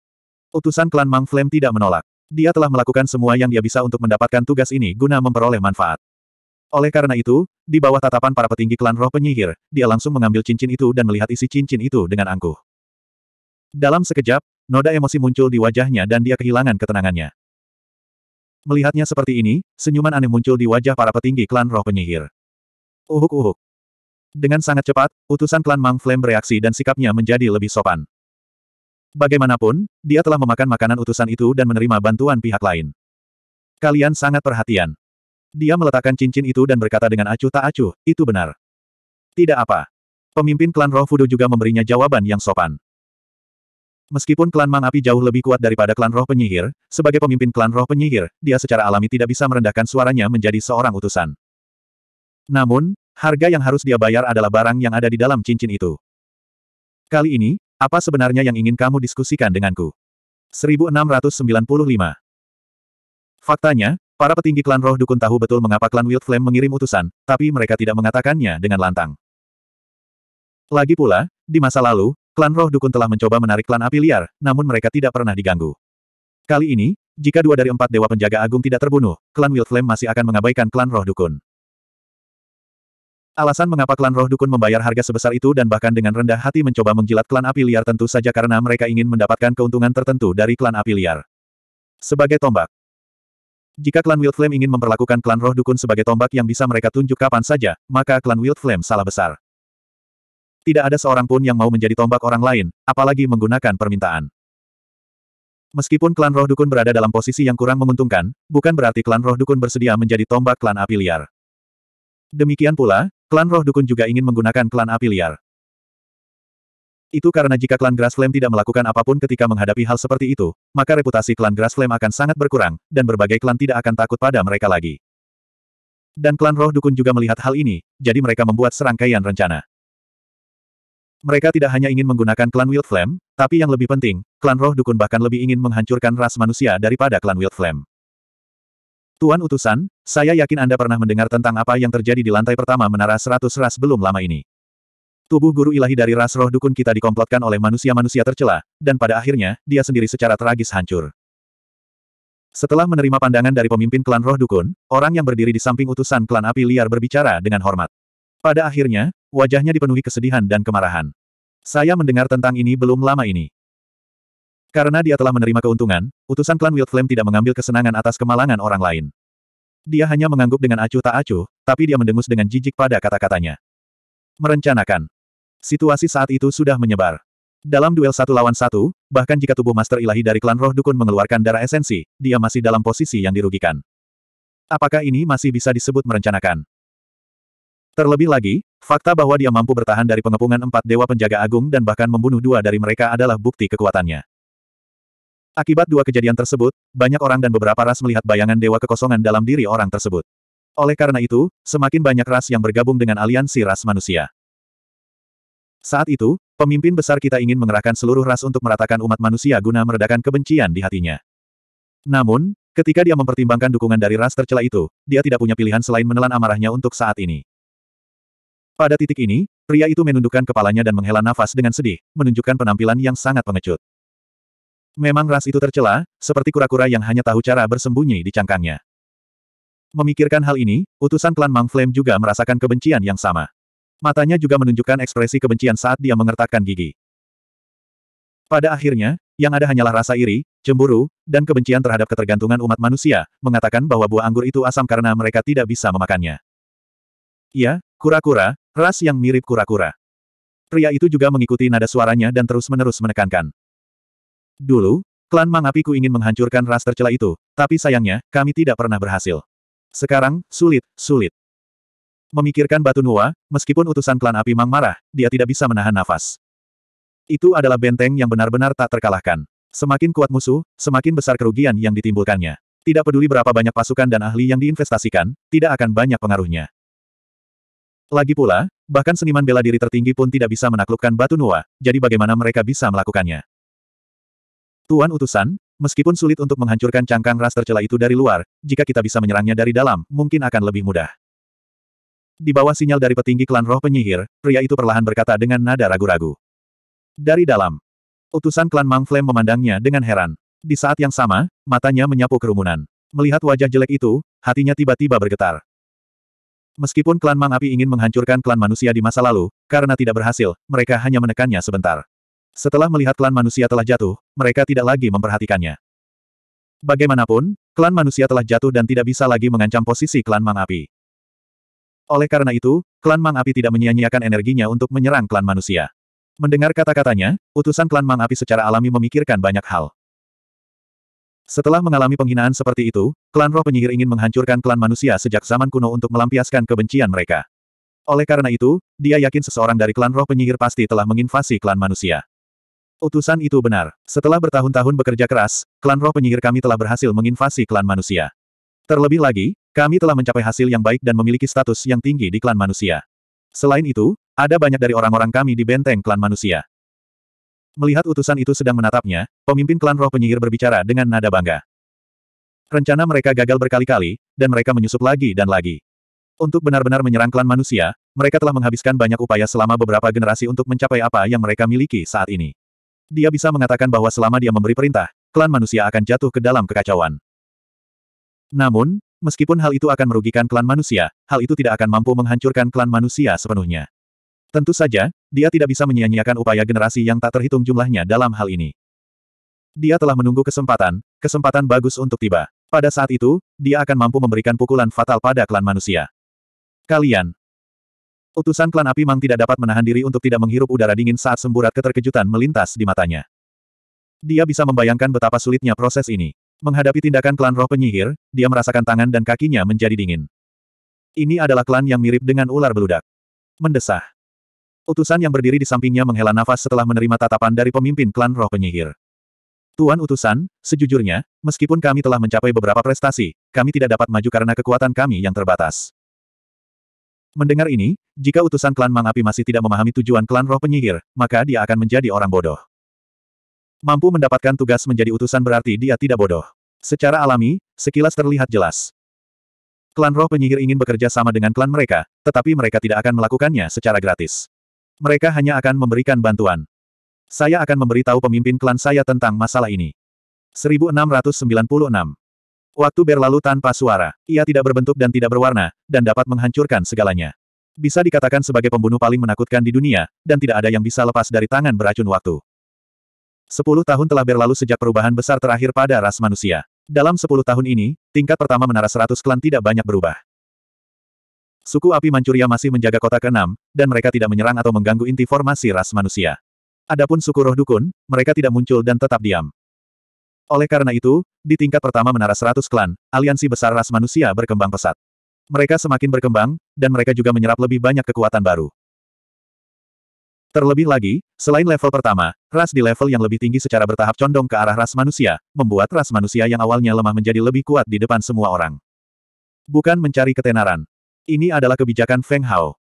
Utusan klan Mang Flame tidak menolak. Dia telah melakukan semua yang dia bisa untuk mendapatkan tugas ini guna memperoleh manfaat. Oleh karena itu, di bawah tatapan para petinggi klan roh penyihir, dia langsung mengambil cincin itu dan melihat isi cincin itu dengan angkuh. Dalam sekejap, noda emosi muncul di wajahnya dan dia kehilangan ketenangannya. Melihatnya seperti ini, senyuman aneh muncul di wajah para petinggi klan roh penyihir. Uhuk-uhuk. Dengan sangat cepat, utusan klan Mang Flame bereaksi dan sikapnya menjadi lebih sopan. Bagaimanapun, dia telah memakan makanan utusan itu dan menerima bantuan pihak lain. Kalian sangat perhatian. Dia meletakkan cincin itu dan berkata dengan acuh tak acuh, itu benar. Tidak apa. Pemimpin klan roh Fudo juga memberinya jawaban yang sopan. Meskipun klan Mang Api jauh lebih kuat daripada klan Roh Penyihir, sebagai pemimpin klan Roh Penyihir, dia secara alami tidak bisa merendahkan suaranya menjadi seorang utusan. Namun, harga yang harus dia bayar adalah barang yang ada di dalam cincin itu. Kali ini, apa sebenarnya yang ingin kamu diskusikan denganku? 1695 Faktanya, para petinggi klan roh dukun tahu betul mengapa klan Wild Flame mengirim utusan, tapi mereka tidak mengatakannya dengan lantang. Lagi pula, di masa lalu, Klan roh dukun telah mencoba menarik klan api liar, namun mereka tidak pernah diganggu. Kali ini, jika dua dari empat dewa penjaga agung tidak terbunuh, klan Wild Flame masih akan mengabaikan klan roh dukun. Alasan mengapa klan roh dukun membayar harga sebesar itu dan bahkan dengan rendah hati mencoba menjilat klan api liar tentu saja karena mereka ingin mendapatkan keuntungan tertentu dari klan api liar. Sebagai tombak, jika klan Wild Flame ingin memperlakukan klan roh dukun sebagai tombak yang bisa mereka tunjuk kapan saja, maka klan Wild Flame salah besar. Tidak ada seorang pun yang mau menjadi tombak orang lain, apalagi menggunakan permintaan. Meskipun klan roh dukun berada dalam posisi yang kurang menguntungkan, bukan berarti klan roh dukun bersedia menjadi tombak klan api liar. Demikian pula, klan roh dukun juga ingin menggunakan klan api liar. Itu karena jika klan Grass tidak melakukan apapun ketika menghadapi hal seperti itu, maka reputasi klan Grass akan sangat berkurang, dan berbagai klan tidak akan takut pada mereka lagi. Dan klan roh dukun juga melihat hal ini, jadi mereka membuat serangkaian rencana. Mereka tidak hanya ingin menggunakan klan Wild Flame, tapi yang lebih penting, klan roh dukun bahkan lebih ingin menghancurkan ras manusia daripada klan Wild Flame. Tuan utusan, saya yakin Anda pernah mendengar tentang apa yang terjadi di lantai pertama menara seratus ras belum lama ini. Tubuh guru ilahi dari ras roh dukun kita dikomplotkan oleh manusia-manusia tercela, dan pada akhirnya, dia sendiri secara tragis hancur. Setelah menerima pandangan dari pemimpin klan roh dukun, orang yang berdiri di samping utusan klan api liar berbicara dengan hormat. Pada akhirnya, Wajahnya dipenuhi kesedihan dan kemarahan. Saya mendengar tentang ini belum lama ini. Karena dia telah menerima keuntungan, utusan klan Wild Flame tidak mengambil kesenangan atas kemalangan orang lain. Dia hanya mengangguk dengan acuh tak acuh, tapi dia mendengus dengan jijik pada kata-katanya. Merencanakan. Situasi saat itu sudah menyebar. Dalam duel satu lawan satu, bahkan jika tubuh Master Ilahi dari klan roh dukun mengeluarkan darah esensi, dia masih dalam posisi yang dirugikan. Apakah ini masih bisa disebut merencanakan? Terlebih lagi, fakta bahwa dia mampu bertahan dari pengepungan empat dewa penjaga agung dan bahkan membunuh dua dari mereka adalah bukti kekuatannya. Akibat dua kejadian tersebut, banyak orang dan beberapa ras melihat bayangan dewa kekosongan dalam diri orang tersebut. Oleh karena itu, semakin banyak ras yang bergabung dengan aliansi ras manusia. Saat itu, pemimpin besar kita ingin mengerahkan seluruh ras untuk meratakan umat manusia guna meredakan kebencian di hatinya. Namun, Ketika dia mempertimbangkan dukungan dari ras tercela itu, dia tidak punya pilihan selain menelan amarahnya untuk saat ini. Pada titik ini, pria itu menundukkan kepalanya dan menghela nafas dengan sedih, menunjukkan penampilan yang sangat pengecut. Memang ras itu tercela, seperti kura-kura yang hanya tahu cara bersembunyi di cangkangnya. Memikirkan hal ini, utusan klan Mang Flame juga merasakan kebencian yang sama. Matanya juga menunjukkan ekspresi kebencian saat dia mengertakkan gigi. Pada akhirnya, yang ada hanyalah rasa iri, cemburu, dan kebencian terhadap ketergantungan umat manusia, mengatakan bahwa buah anggur itu asam karena mereka tidak bisa memakannya. Iya, Kura-kura, ras yang mirip kura-kura. Pria itu juga mengikuti nada suaranya dan terus-menerus menekankan. Dulu, klan Mang Apiku ingin menghancurkan ras tercela itu, tapi sayangnya, kami tidak pernah berhasil. Sekarang, sulit, sulit. Memikirkan batu nua, meskipun utusan klan api Mang marah, dia tidak bisa menahan nafas. Itu adalah benteng yang benar-benar tak terkalahkan. Semakin kuat musuh, semakin besar kerugian yang ditimbulkannya. Tidak peduli berapa banyak pasukan dan ahli yang diinvestasikan, tidak akan banyak pengaruhnya. Lagi pula, bahkan seniman bela diri tertinggi pun tidak bisa menaklukkan batu Nuwa, jadi bagaimana mereka bisa melakukannya? Tuan utusan, meskipun sulit untuk menghancurkan cangkang ras tercela itu dari luar, jika kita bisa menyerangnya dari dalam, mungkin akan lebih mudah. Di bawah sinyal dari petinggi klan roh penyihir, pria itu perlahan berkata dengan nada ragu-ragu. Dari dalam. Utusan klan Mang Flame memandangnya dengan heran. Di saat yang sama, matanya menyapu kerumunan. Melihat wajah jelek itu, hatinya tiba-tiba bergetar. Meskipun klan Mang Api ingin menghancurkan klan manusia di masa lalu, karena tidak berhasil, mereka hanya menekannya sebentar. Setelah melihat klan manusia telah jatuh, mereka tidak lagi memperhatikannya. Bagaimanapun, klan manusia telah jatuh dan tidak bisa lagi mengancam posisi klan Mang Api. Oleh karena itu, klan Mang Api tidak menyia-nyiakan energinya untuk menyerang klan manusia. Mendengar kata-katanya, utusan klan Mang Api secara alami memikirkan banyak hal. Setelah mengalami penghinaan seperti itu, klan roh penyihir ingin menghancurkan klan manusia sejak zaman kuno untuk melampiaskan kebencian mereka. Oleh karena itu, dia yakin seseorang dari klan roh penyihir pasti telah menginvasi klan manusia. Utusan itu benar. Setelah bertahun-tahun bekerja keras, klan roh penyihir kami telah berhasil menginvasi klan manusia. Terlebih lagi, kami telah mencapai hasil yang baik dan memiliki status yang tinggi di klan manusia. Selain itu, ada banyak dari orang-orang kami di benteng klan manusia. Melihat utusan itu sedang menatapnya, pemimpin klan roh penyihir berbicara dengan nada bangga. Rencana mereka gagal berkali-kali, dan mereka menyusup lagi dan lagi. Untuk benar-benar menyerang klan manusia, mereka telah menghabiskan banyak upaya selama beberapa generasi untuk mencapai apa yang mereka miliki saat ini. Dia bisa mengatakan bahwa selama dia memberi perintah, klan manusia akan jatuh ke dalam kekacauan. Namun, meskipun hal itu akan merugikan klan manusia, hal itu tidak akan mampu menghancurkan klan manusia sepenuhnya. Tentu saja, dia tidak bisa menyia-nyiakan upaya generasi yang tak terhitung jumlahnya dalam hal ini. Dia telah menunggu kesempatan, kesempatan bagus untuk tiba. Pada saat itu, dia akan mampu memberikan pukulan fatal pada klan manusia. Kalian. Utusan klan api mang tidak dapat menahan diri untuk tidak menghirup udara dingin saat semburat keterkejutan melintas di matanya. Dia bisa membayangkan betapa sulitnya proses ini. Menghadapi tindakan klan roh penyihir, dia merasakan tangan dan kakinya menjadi dingin. Ini adalah klan yang mirip dengan ular beludak. Mendesah. Utusan yang berdiri di sampingnya menghela nafas setelah menerima tatapan dari pemimpin klan roh penyihir. Tuan utusan, sejujurnya, meskipun kami telah mencapai beberapa prestasi, kami tidak dapat maju karena kekuatan kami yang terbatas. Mendengar ini, jika utusan klan Mang Api masih tidak memahami tujuan klan roh penyihir, maka dia akan menjadi orang bodoh. Mampu mendapatkan tugas menjadi utusan berarti dia tidak bodoh. Secara alami, sekilas terlihat jelas. Klan roh penyihir ingin bekerja sama dengan klan mereka, tetapi mereka tidak akan melakukannya secara gratis. Mereka hanya akan memberikan bantuan. Saya akan memberitahu pemimpin klan saya tentang masalah ini. 1696. Waktu berlalu tanpa suara. Ia tidak berbentuk dan tidak berwarna, dan dapat menghancurkan segalanya. Bisa dikatakan sebagai pembunuh paling menakutkan di dunia, dan tidak ada yang bisa lepas dari tangan beracun waktu. Sepuluh tahun telah berlalu sejak perubahan besar terakhir pada ras manusia. Dalam sepuluh tahun ini, tingkat pertama menara seratus klan tidak banyak berubah. Suku api Manchuria masih menjaga kota ke dan mereka tidak menyerang atau mengganggu inti formasi ras manusia. Adapun suku roh dukun, mereka tidak muncul dan tetap diam. Oleh karena itu, di tingkat pertama menara 100 klan, aliansi besar ras manusia berkembang pesat. Mereka semakin berkembang, dan mereka juga menyerap lebih banyak kekuatan baru. Terlebih lagi, selain level pertama, ras di level yang lebih tinggi secara bertahap condong ke arah ras manusia, membuat ras manusia yang awalnya lemah menjadi lebih kuat di depan semua orang. Bukan mencari ketenaran. Ini adalah kebijakan Feng Hao.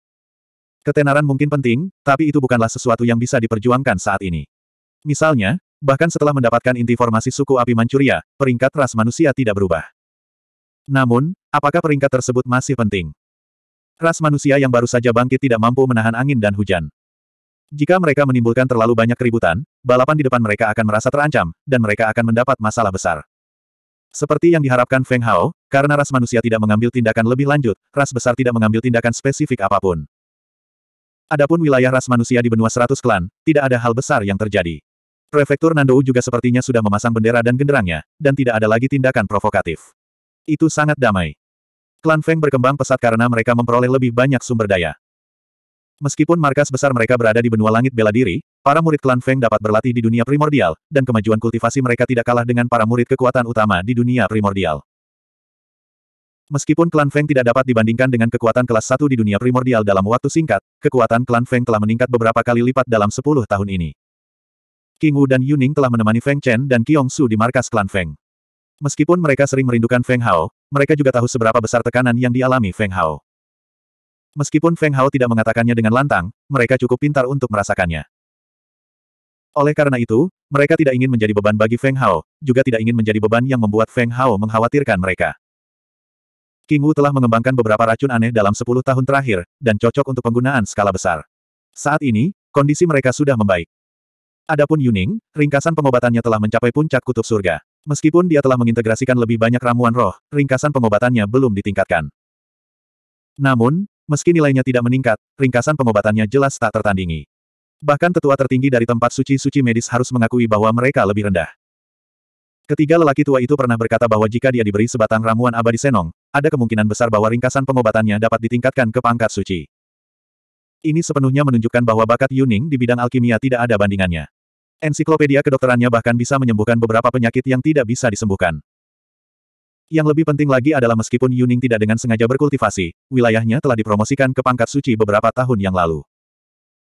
Ketenaran mungkin penting, tapi itu bukanlah sesuatu yang bisa diperjuangkan saat ini. Misalnya, bahkan setelah mendapatkan inti formasi suku api Manchuria, peringkat ras manusia tidak berubah. Namun, apakah peringkat tersebut masih penting? Ras manusia yang baru saja bangkit tidak mampu menahan angin dan hujan. Jika mereka menimbulkan terlalu banyak keributan, balapan di depan mereka akan merasa terancam, dan mereka akan mendapat masalah besar. Seperti yang diharapkan Feng Hao, karena ras manusia tidak mengambil tindakan lebih lanjut, ras besar tidak mengambil tindakan spesifik apapun. Adapun wilayah ras manusia di benua seratus klan, tidak ada hal besar yang terjadi. Prefektur Nandou juga sepertinya sudah memasang bendera dan genderangnya, dan tidak ada lagi tindakan provokatif. Itu sangat damai. Klan Feng berkembang pesat karena mereka memperoleh lebih banyak sumber daya. Meskipun markas besar mereka berada di benua langit bela diri, para murid klan Feng dapat berlatih di dunia primordial, dan kemajuan kultivasi mereka tidak kalah dengan para murid kekuatan utama di dunia primordial. Meskipun klan Feng tidak dapat dibandingkan dengan kekuatan kelas 1 di dunia primordial dalam waktu singkat, kekuatan klan Feng telah meningkat beberapa kali lipat dalam 10 tahun ini. King Wu dan Yuning telah menemani Feng Chen dan Qiong Su di markas klan Feng. Meskipun mereka sering merindukan Feng Hao, mereka juga tahu seberapa besar tekanan yang dialami Feng Hao. Meskipun Feng Hao tidak mengatakannya dengan lantang, mereka cukup pintar untuk merasakannya. Oleh karena itu, mereka tidak ingin menjadi beban bagi Feng Hao, juga tidak ingin menjadi beban yang membuat Feng Hao mengkhawatirkan mereka. King Wu telah mengembangkan beberapa racun aneh dalam 10 tahun terakhir, dan cocok untuk penggunaan skala besar. Saat ini, kondisi mereka sudah membaik. Adapun Yuning, ringkasan pengobatannya telah mencapai puncak kutub surga. Meskipun dia telah mengintegrasikan lebih banyak ramuan roh, ringkasan pengobatannya belum ditingkatkan. Namun, Meski nilainya tidak meningkat, ringkasan pengobatannya jelas tak tertandingi. Bahkan tetua tertinggi dari tempat suci-suci medis harus mengakui bahwa mereka lebih rendah. Ketiga lelaki tua itu pernah berkata bahwa jika dia diberi sebatang ramuan abadi senong, ada kemungkinan besar bahwa ringkasan pengobatannya dapat ditingkatkan ke pangkat suci. Ini sepenuhnya menunjukkan bahwa bakat Yuning di bidang alkimia tidak ada bandingannya. Ensiklopedia kedokterannya bahkan bisa menyembuhkan beberapa penyakit yang tidak bisa disembuhkan. Yang lebih penting lagi adalah meskipun Yuning tidak dengan sengaja berkultivasi, wilayahnya telah dipromosikan ke pangkat suci beberapa tahun yang lalu.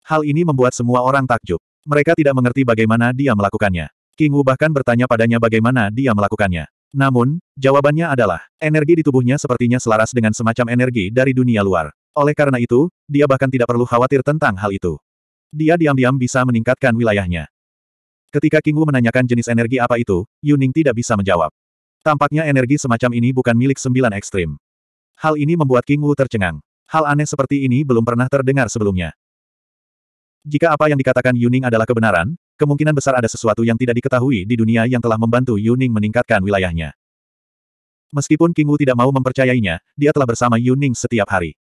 Hal ini membuat semua orang takjub. Mereka tidak mengerti bagaimana dia melakukannya. King Wu bahkan bertanya padanya bagaimana dia melakukannya. Namun, jawabannya adalah, energi di tubuhnya sepertinya selaras dengan semacam energi dari dunia luar. Oleh karena itu, dia bahkan tidak perlu khawatir tentang hal itu. Dia diam-diam bisa meningkatkan wilayahnya. Ketika King Wu menanyakan jenis energi apa itu, Yuning tidak bisa menjawab. Tampaknya energi semacam ini bukan milik sembilan ekstrim. Hal ini membuat King Wu tercengang. Hal aneh seperti ini belum pernah terdengar sebelumnya. Jika apa yang dikatakan Yuning adalah kebenaran, kemungkinan besar ada sesuatu yang tidak diketahui di dunia yang telah membantu Yuning meningkatkan wilayahnya. Meskipun King Wu tidak mau mempercayainya, dia telah bersama Yuning setiap hari.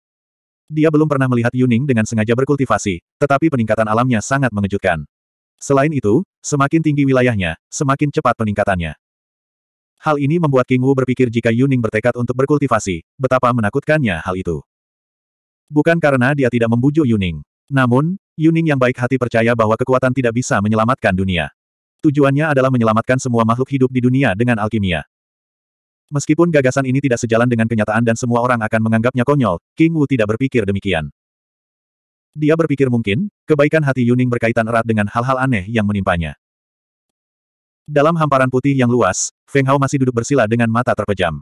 Dia belum pernah melihat Yuning dengan sengaja berkultivasi, tetapi peningkatan alamnya sangat mengejutkan. Selain itu, semakin tinggi wilayahnya, semakin cepat peningkatannya. Hal ini membuat King Wu berpikir jika Yuning bertekad untuk berkultivasi, betapa menakutkannya hal itu. Bukan karena dia tidak membujuk Yuning. Namun, Yuning yang baik hati percaya bahwa kekuatan tidak bisa menyelamatkan dunia. Tujuannya adalah menyelamatkan semua makhluk hidup di dunia dengan alkimia. Meskipun gagasan ini tidak sejalan dengan kenyataan dan semua orang akan menganggapnya konyol, King Wu tidak berpikir demikian. Dia berpikir mungkin, kebaikan hati Yuning berkaitan erat dengan hal-hal aneh yang menimpanya. Dalam hamparan putih yang luas, Feng Hao masih duduk bersila dengan mata terpejam.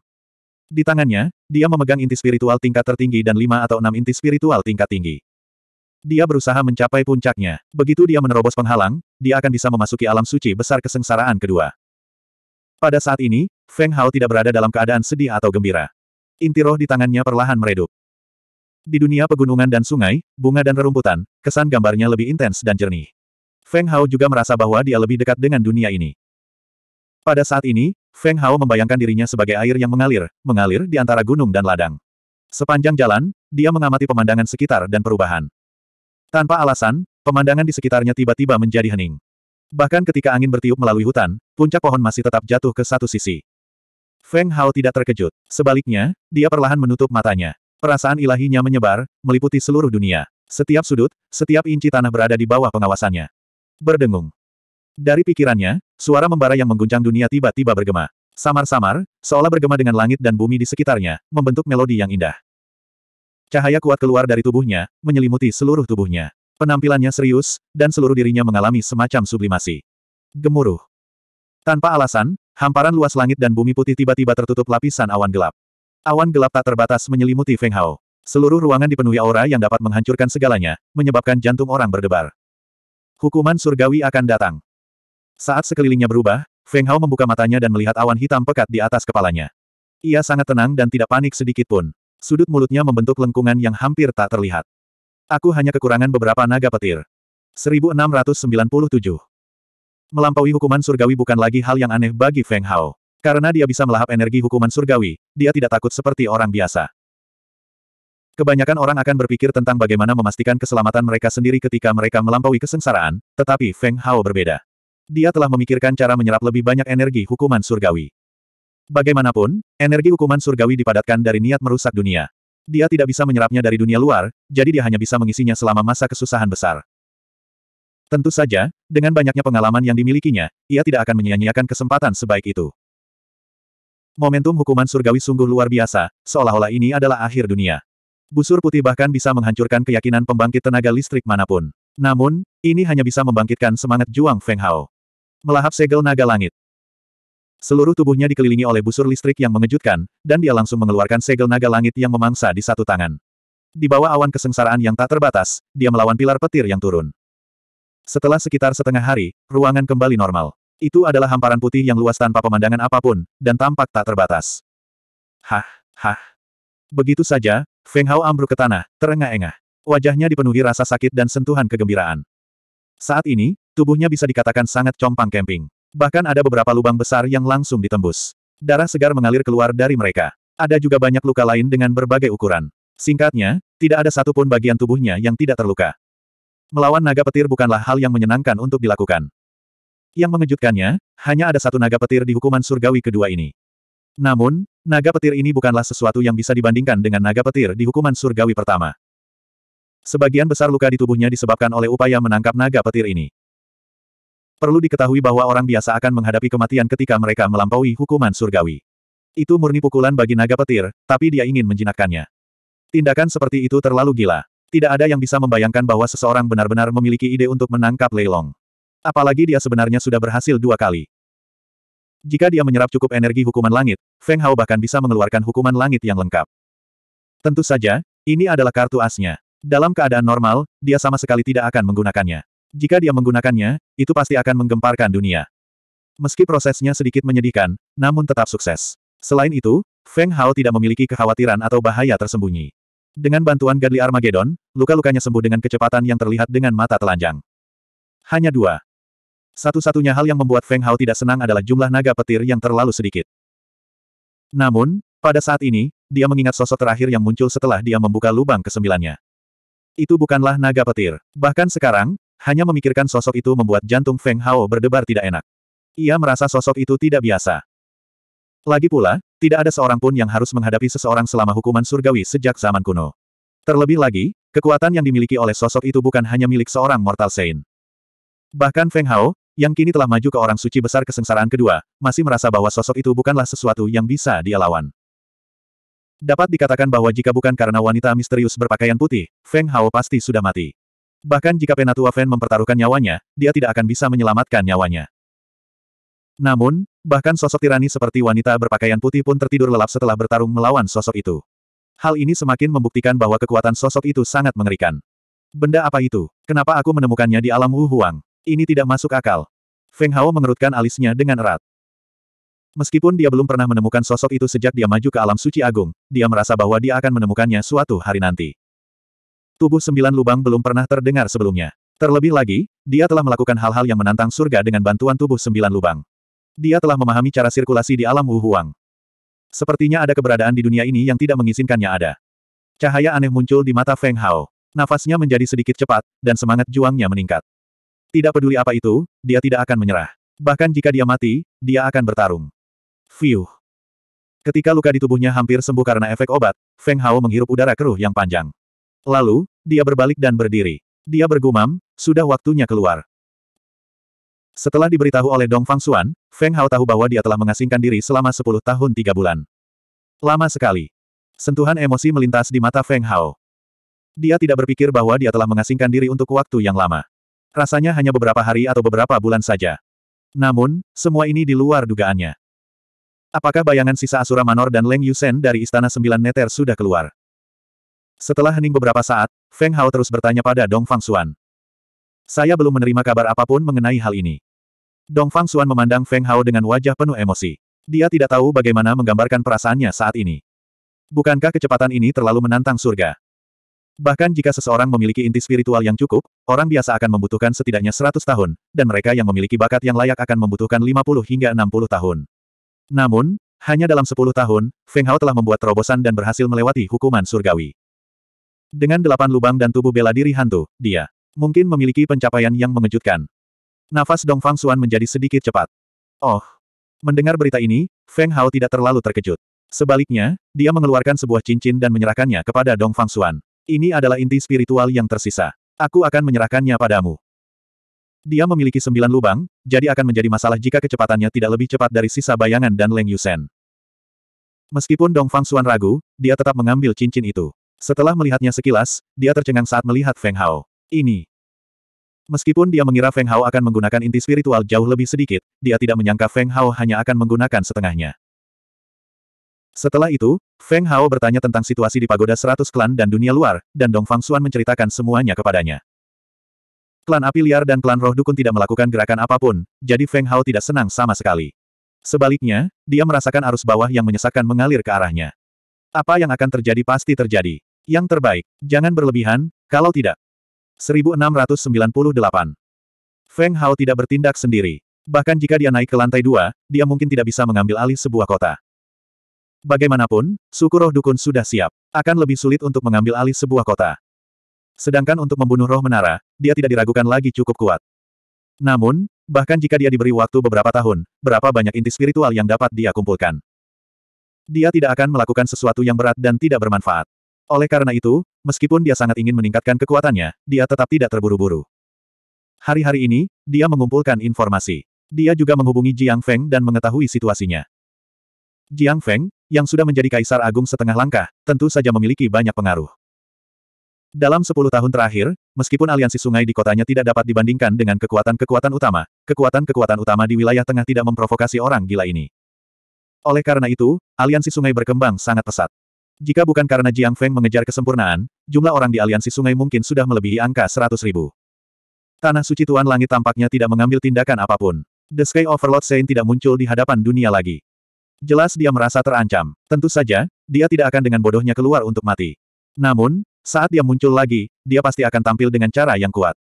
Di tangannya, dia memegang inti spiritual tingkat tertinggi dan lima atau enam inti spiritual tingkat tinggi. Dia berusaha mencapai puncaknya. Begitu dia menerobos penghalang, dia akan bisa memasuki alam suci besar kesengsaraan kedua. Pada saat ini, Feng Hao tidak berada dalam keadaan sedih atau gembira. Inti roh di tangannya perlahan meredup. Di dunia pegunungan dan sungai, bunga dan rerumputan, kesan gambarnya lebih intens dan jernih. Feng Hao juga merasa bahwa dia lebih dekat dengan dunia ini. Pada saat ini, Feng Hao membayangkan dirinya sebagai air yang mengalir, mengalir di antara gunung dan ladang. Sepanjang jalan, dia mengamati pemandangan sekitar dan perubahan. Tanpa alasan, pemandangan di sekitarnya tiba-tiba menjadi hening. Bahkan ketika angin bertiup melalui hutan, puncak pohon masih tetap jatuh ke satu sisi. Feng Hao tidak terkejut. Sebaliknya, dia perlahan menutup matanya. Perasaan ilahinya menyebar, meliputi seluruh dunia. Setiap sudut, setiap inci tanah berada di bawah pengawasannya. Berdengung. Dari pikirannya, suara membara yang mengguncang dunia tiba-tiba bergema. Samar-samar, seolah bergema dengan langit dan bumi di sekitarnya, membentuk melodi yang indah. Cahaya kuat keluar dari tubuhnya, menyelimuti seluruh tubuhnya. Penampilannya serius, dan seluruh dirinya mengalami semacam sublimasi. Gemuruh. Tanpa alasan, hamparan luas langit dan bumi putih tiba-tiba tertutup lapisan awan gelap. Awan gelap tak terbatas menyelimuti Feng Hao. Seluruh ruangan dipenuhi aura yang dapat menghancurkan segalanya, menyebabkan jantung orang berdebar. Hukuman surgawi akan datang. Saat sekelilingnya berubah, Feng Hao membuka matanya dan melihat awan hitam pekat di atas kepalanya. Ia sangat tenang dan tidak panik sedikit pun. Sudut mulutnya membentuk lengkungan yang hampir tak terlihat. Aku hanya kekurangan beberapa naga petir. 1697. Melampaui hukuman surgawi bukan lagi hal yang aneh bagi Feng Hao. Karena dia bisa melahap energi hukuman surgawi, dia tidak takut seperti orang biasa. Kebanyakan orang akan berpikir tentang bagaimana memastikan keselamatan mereka sendiri ketika mereka melampaui kesengsaraan, tetapi Feng Hao berbeda. Dia telah memikirkan cara menyerap lebih banyak energi hukuman surgawi. Bagaimanapun, energi hukuman surgawi dipadatkan dari niat merusak dunia. Dia tidak bisa menyerapnya dari dunia luar, jadi dia hanya bisa mengisinya selama masa kesusahan besar. Tentu saja, dengan banyaknya pengalaman yang dimilikinya, ia tidak akan menyia-nyiakan kesempatan sebaik itu. Momentum hukuman surgawi sungguh luar biasa, seolah-olah ini adalah akhir dunia. Busur putih bahkan bisa menghancurkan keyakinan pembangkit tenaga listrik manapun. Namun, ini hanya bisa membangkitkan semangat Juang Feng Hao melahap segel naga langit. Seluruh tubuhnya dikelilingi oleh busur listrik yang mengejutkan, dan dia langsung mengeluarkan segel naga langit yang memangsa di satu tangan. Di bawah awan kesengsaraan yang tak terbatas, dia melawan pilar petir yang turun. Setelah sekitar setengah hari, ruangan kembali normal. Itu adalah hamparan putih yang luas tanpa pemandangan apapun, dan tampak tak terbatas. Hah, hah. Begitu saja, Feng Hao ambruk ke tanah, terengah-engah. Wajahnya dipenuhi rasa sakit dan sentuhan kegembiraan. Saat ini, Tubuhnya bisa dikatakan sangat compang camping. Bahkan ada beberapa lubang besar yang langsung ditembus. Darah segar mengalir keluar dari mereka. Ada juga banyak luka lain dengan berbagai ukuran. Singkatnya, tidak ada satupun bagian tubuhnya yang tidak terluka. Melawan naga petir bukanlah hal yang menyenangkan untuk dilakukan. Yang mengejutkannya, hanya ada satu naga petir di hukuman surgawi kedua ini. Namun, naga petir ini bukanlah sesuatu yang bisa dibandingkan dengan naga petir di hukuman surgawi pertama. Sebagian besar luka di tubuhnya disebabkan oleh upaya menangkap naga petir ini. Perlu diketahui bahwa orang biasa akan menghadapi kematian ketika mereka melampaui hukuman surgawi. Itu murni pukulan bagi naga petir, tapi dia ingin menjinakkannya. Tindakan seperti itu terlalu gila. Tidak ada yang bisa membayangkan bahwa seseorang benar-benar memiliki ide untuk menangkap Leilong. Apalagi dia sebenarnya sudah berhasil dua kali. Jika dia menyerap cukup energi hukuman langit, Feng Hao bahkan bisa mengeluarkan hukuman langit yang lengkap. Tentu saja, ini adalah kartu asnya. Dalam keadaan normal, dia sama sekali tidak akan menggunakannya. Jika dia menggunakannya, itu pasti akan menggemparkan dunia. Meski prosesnya sedikit menyedihkan, namun tetap sukses. Selain itu, Feng Hao tidak memiliki kekhawatiran atau bahaya tersembunyi. Dengan bantuan Gadli Armageddon, luka-lukanya sembuh dengan kecepatan yang terlihat dengan mata telanjang. Hanya dua. Satu-satunya hal yang membuat Feng Hao tidak senang adalah jumlah naga petir yang terlalu sedikit. Namun, pada saat ini, dia mengingat sosok terakhir yang muncul setelah dia membuka lubang kesembilannya. Itu bukanlah naga petir. Bahkan sekarang, hanya memikirkan sosok itu membuat jantung Feng Hao berdebar tidak enak. Ia merasa sosok itu tidak biasa. Lagi pula, tidak ada seorang pun yang harus menghadapi seseorang selama hukuman surgawi sejak zaman kuno. Terlebih lagi, kekuatan yang dimiliki oleh sosok itu bukan hanya milik seorang mortal saint. Bahkan Feng Hao, yang kini telah maju ke orang suci besar kesengsaraan kedua, masih merasa bahwa sosok itu bukanlah sesuatu yang bisa dia lawan. Dapat dikatakan bahwa jika bukan karena wanita misterius berpakaian putih, Feng Hao pasti sudah mati. Bahkan jika Penatua Fan mempertaruhkan nyawanya, dia tidak akan bisa menyelamatkan nyawanya. Namun, bahkan sosok tirani seperti wanita berpakaian putih pun tertidur lelap setelah bertarung melawan sosok itu. Hal ini semakin membuktikan bahwa kekuatan sosok itu sangat mengerikan. Benda apa itu? Kenapa aku menemukannya di alam Wu Huang? Ini tidak masuk akal. Feng Hao mengerutkan alisnya dengan erat. Meskipun dia belum pernah menemukan sosok itu sejak dia maju ke alam suci agung, dia merasa bahwa dia akan menemukannya suatu hari nanti tubuh sembilan lubang belum pernah terdengar sebelumnya. Terlebih lagi, dia telah melakukan hal-hal yang menantang surga dengan bantuan tubuh sembilan lubang. Dia telah memahami cara sirkulasi di alam Wuhuang. Sepertinya ada keberadaan di dunia ini yang tidak mengizinkannya ada. Cahaya aneh muncul di mata Feng Hao. Nafasnya menjadi sedikit cepat, dan semangat juangnya meningkat. Tidak peduli apa itu, dia tidak akan menyerah. Bahkan jika dia mati, dia akan bertarung. Fiuh. Ketika luka di tubuhnya hampir sembuh karena efek obat, Feng Hao menghirup udara keruh yang panjang. Lalu, dia berbalik dan berdiri. Dia bergumam, sudah waktunya keluar. Setelah diberitahu oleh Dong Fang Xuan, Feng Hao tahu bahwa dia telah mengasingkan diri selama 10 tahun tiga bulan. Lama sekali. Sentuhan emosi melintas di mata Feng Hao. Dia tidak berpikir bahwa dia telah mengasingkan diri untuk waktu yang lama. Rasanya hanya beberapa hari atau beberapa bulan saja. Namun, semua ini di luar dugaannya. Apakah bayangan sisa Asura Manor dan Leng Yusen dari Istana Sembilan Neter sudah keluar? Setelah hening beberapa saat, Feng Hao terus bertanya pada Dong Fang Xuan. Saya belum menerima kabar apapun mengenai hal ini. Dong Fang Xuan memandang Feng Hao dengan wajah penuh emosi. Dia tidak tahu bagaimana menggambarkan perasaannya saat ini. Bukankah kecepatan ini terlalu menantang surga? Bahkan jika seseorang memiliki inti spiritual yang cukup, orang biasa akan membutuhkan setidaknya 100 tahun, dan mereka yang memiliki bakat yang layak akan membutuhkan 50 hingga 60 tahun. Namun, hanya dalam 10 tahun, Feng Hao telah membuat terobosan dan berhasil melewati hukuman surgawi. Dengan delapan lubang dan tubuh bela diri hantu, dia mungkin memiliki pencapaian yang mengejutkan. Nafas Dong Fang Xuan menjadi sedikit cepat. Oh! Mendengar berita ini, Feng Hao tidak terlalu terkejut. Sebaliknya, dia mengeluarkan sebuah cincin dan menyerahkannya kepada Dong Fang Xuan. Ini adalah inti spiritual yang tersisa. Aku akan menyerahkannya padamu. Dia memiliki sembilan lubang, jadi akan menjadi masalah jika kecepatannya tidak lebih cepat dari sisa bayangan dan Leng Yusen. Meskipun Dong Fang Xuan ragu, dia tetap mengambil cincin itu. Setelah melihatnya sekilas, dia tercengang saat melihat Feng Hao. Ini. Meskipun dia mengira Feng Hao akan menggunakan inti spiritual jauh lebih sedikit, dia tidak menyangka Feng Hao hanya akan menggunakan setengahnya. Setelah itu, Feng Hao bertanya tentang situasi di pagoda seratus klan dan dunia luar, dan Dong Fang Xuan menceritakan semuanya kepadanya. Klan api liar dan klan roh dukun tidak melakukan gerakan apapun, jadi Feng Hao tidak senang sama sekali. Sebaliknya, dia merasakan arus bawah yang menyesakkan mengalir ke arahnya. Apa yang akan terjadi pasti terjadi. Yang terbaik, jangan berlebihan, kalau tidak. 1698. Feng Hao tidak bertindak sendiri. Bahkan jika dia naik ke lantai dua, dia mungkin tidak bisa mengambil alih sebuah kota. Bagaimanapun, suku roh dukun sudah siap. Akan lebih sulit untuk mengambil alih sebuah kota. Sedangkan untuk membunuh roh menara, dia tidak diragukan lagi cukup kuat. Namun, bahkan jika dia diberi waktu beberapa tahun, berapa banyak inti spiritual yang dapat dia kumpulkan? Dia tidak akan melakukan sesuatu yang berat dan tidak bermanfaat. Oleh karena itu, meskipun dia sangat ingin meningkatkan kekuatannya, dia tetap tidak terburu-buru. Hari-hari ini, dia mengumpulkan informasi. Dia juga menghubungi Jiang Feng dan mengetahui situasinya. Jiang Feng, yang sudah menjadi kaisar agung setengah langkah, tentu saja memiliki banyak pengaruh. Dalam sepuluh tahun terakhir, meskipun aliansi sungai di kotanya tidak dapat dibandingkan dengan kekuatan-kekuatan utama, kekuatan-kekuatan utama di wilayah tengah tidak memprovokasi orang gila ini. Oleh karena itu, aliansi sungai berkembang sangat pesat. Jika bukan karena Jiang Feng mengejar kesempurnaan, jumlah orang di aliansi sungai mungkin sudah melebihi angka seratus ribu. Tanah suci Tuan Langit tampaknya tidak mengambil tindakan apapun. The Sky Overlord Saint tidak muncul di hadapan dunia lagi. Jelas dia merasa terancam. Tentu saja, dia tidak akan dengan bodohnya keluar untuk mati. Namun, saat dia muncul lagi, dia pasti akan tampil dengan cara yang kuat.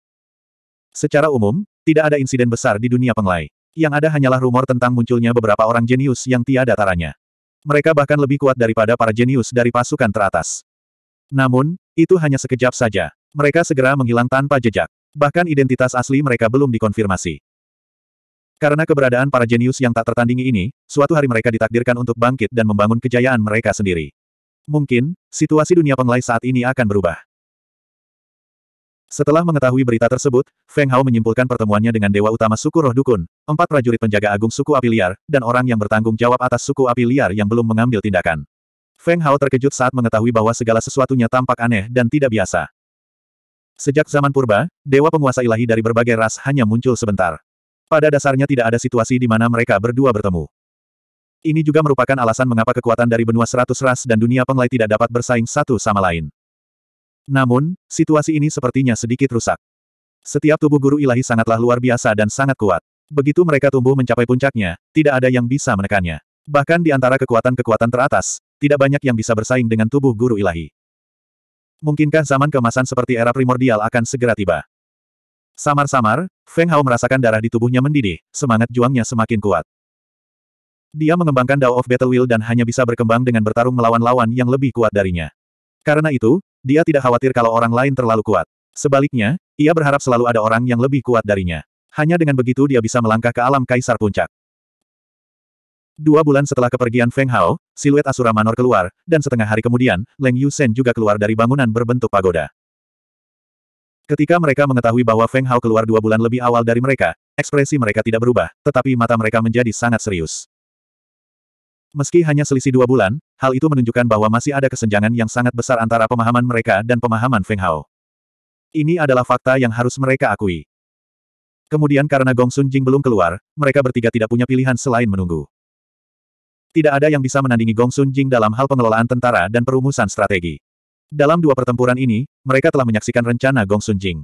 Secara umum, tidak ada insiden besar di dunia penglai. Yang ada hanyalah rumor tentang munculnya beberapa orang jenius yang tiada taranya mereka bahkan lebih kuat daripada para jenius dari pasukan teratas. Namun, itu hanya sekejap saja. Mereka segera menghilang tanpa jejak. Bahkan identitas asli mereka belum dikonfirmasi. Karena keberadaan para jenius yang tak tertandingi ini, suatu hari mereka ditakdirkan untuk bangkit dan membangun kejayaan mereka sendiri. Mungkin, situasi dunia penglai saat ini akan berubah. Setelah mengetahui berita tersebut, Feng Hao menyimpulkan pertemuannya dengan Dewa Utama Suku Roh Dukun, empat prajurit penjaga agung suku api liar, dan orang yang bertanggung jawab atas suku api liar yang belum mengambil tindakan. Feng Hao terkejut saat mengetahui bahwa segala sesuatunya tampak aneh dan tidak biasa. Sejak zaman purba, dewa penguasa ilahi dari berbagai ras hanya muncul sebentar. Pada dasarnya tidak ada situasi di mana mereka berdua bertemu. Ini juga merupakan alasan mengapa kekuatan dari benua seratus ras dan dunia penglai tidak dapat bersaing satu sama lain. Namun, situasi ini sepertinya sedikit rusak. Setiap tubuh guru ilahi sangatlah luar biasa dan sangat kuat. Begitu mereka tumbuh mencapai puncaknya, tidak ada yang bisa menekannya. Bahkan di antara kekuatan-kekuatan teratas, tidak banyak yang bisa bersaing dengan tubuh guru ilahi. Mungkinkah zaman kemasan seperti era primordial akan segera tiba? Samar-samar, Feng Hao merasakan darah di tubuhnya mendidih, semangat juangnya semakin kuat. Dia mengembangkan Dao of Battle Will dan hanya bisa berkembang dengan bertarung melawan lawan yang lebih kuat darinya. Karena itu, dia tidak khawatir kalau orang lain terlalu kuat. Sebaliknya, ia berharap selalu ada orang yang lebih kuat darinya. Hanya dengan begitu dia bisa melangkah ke alam kaisar puncak. Dua bulan setelah kepergian Feng Hao, siluet Asura Manor keluar, dan setengah hari kemudian, Leng Yusen juga keluar dari bangunan berbentuk pagoda. Ketika mereka mengetahui bahwa Feng Hao keluar dua bulan lebih awal dari mereka, ekspresi mereka tidak berubah, tetapi mata mereka menjadi sangat serius. Meski hanya selisih dua bulan, hal itu menunjukkan bahwa masih ada kesenjangan yang sangat besar antara pemahaman mereka dan pemahaman Feng Hao. Ini adalah fakta yang harus mereka akui. Kemudian karena Gong Sun Jing belum keluar, mereka bertiga tidak punya pilihan selain menunggu. Tidak ada yang bisa menandingi Gong Sun Jing dalam hal pengelolaan tentara dan perumusan strategi. Dalam dua pertempuran ini, mereka telah menyaksikan rencana Gong Sun Jing.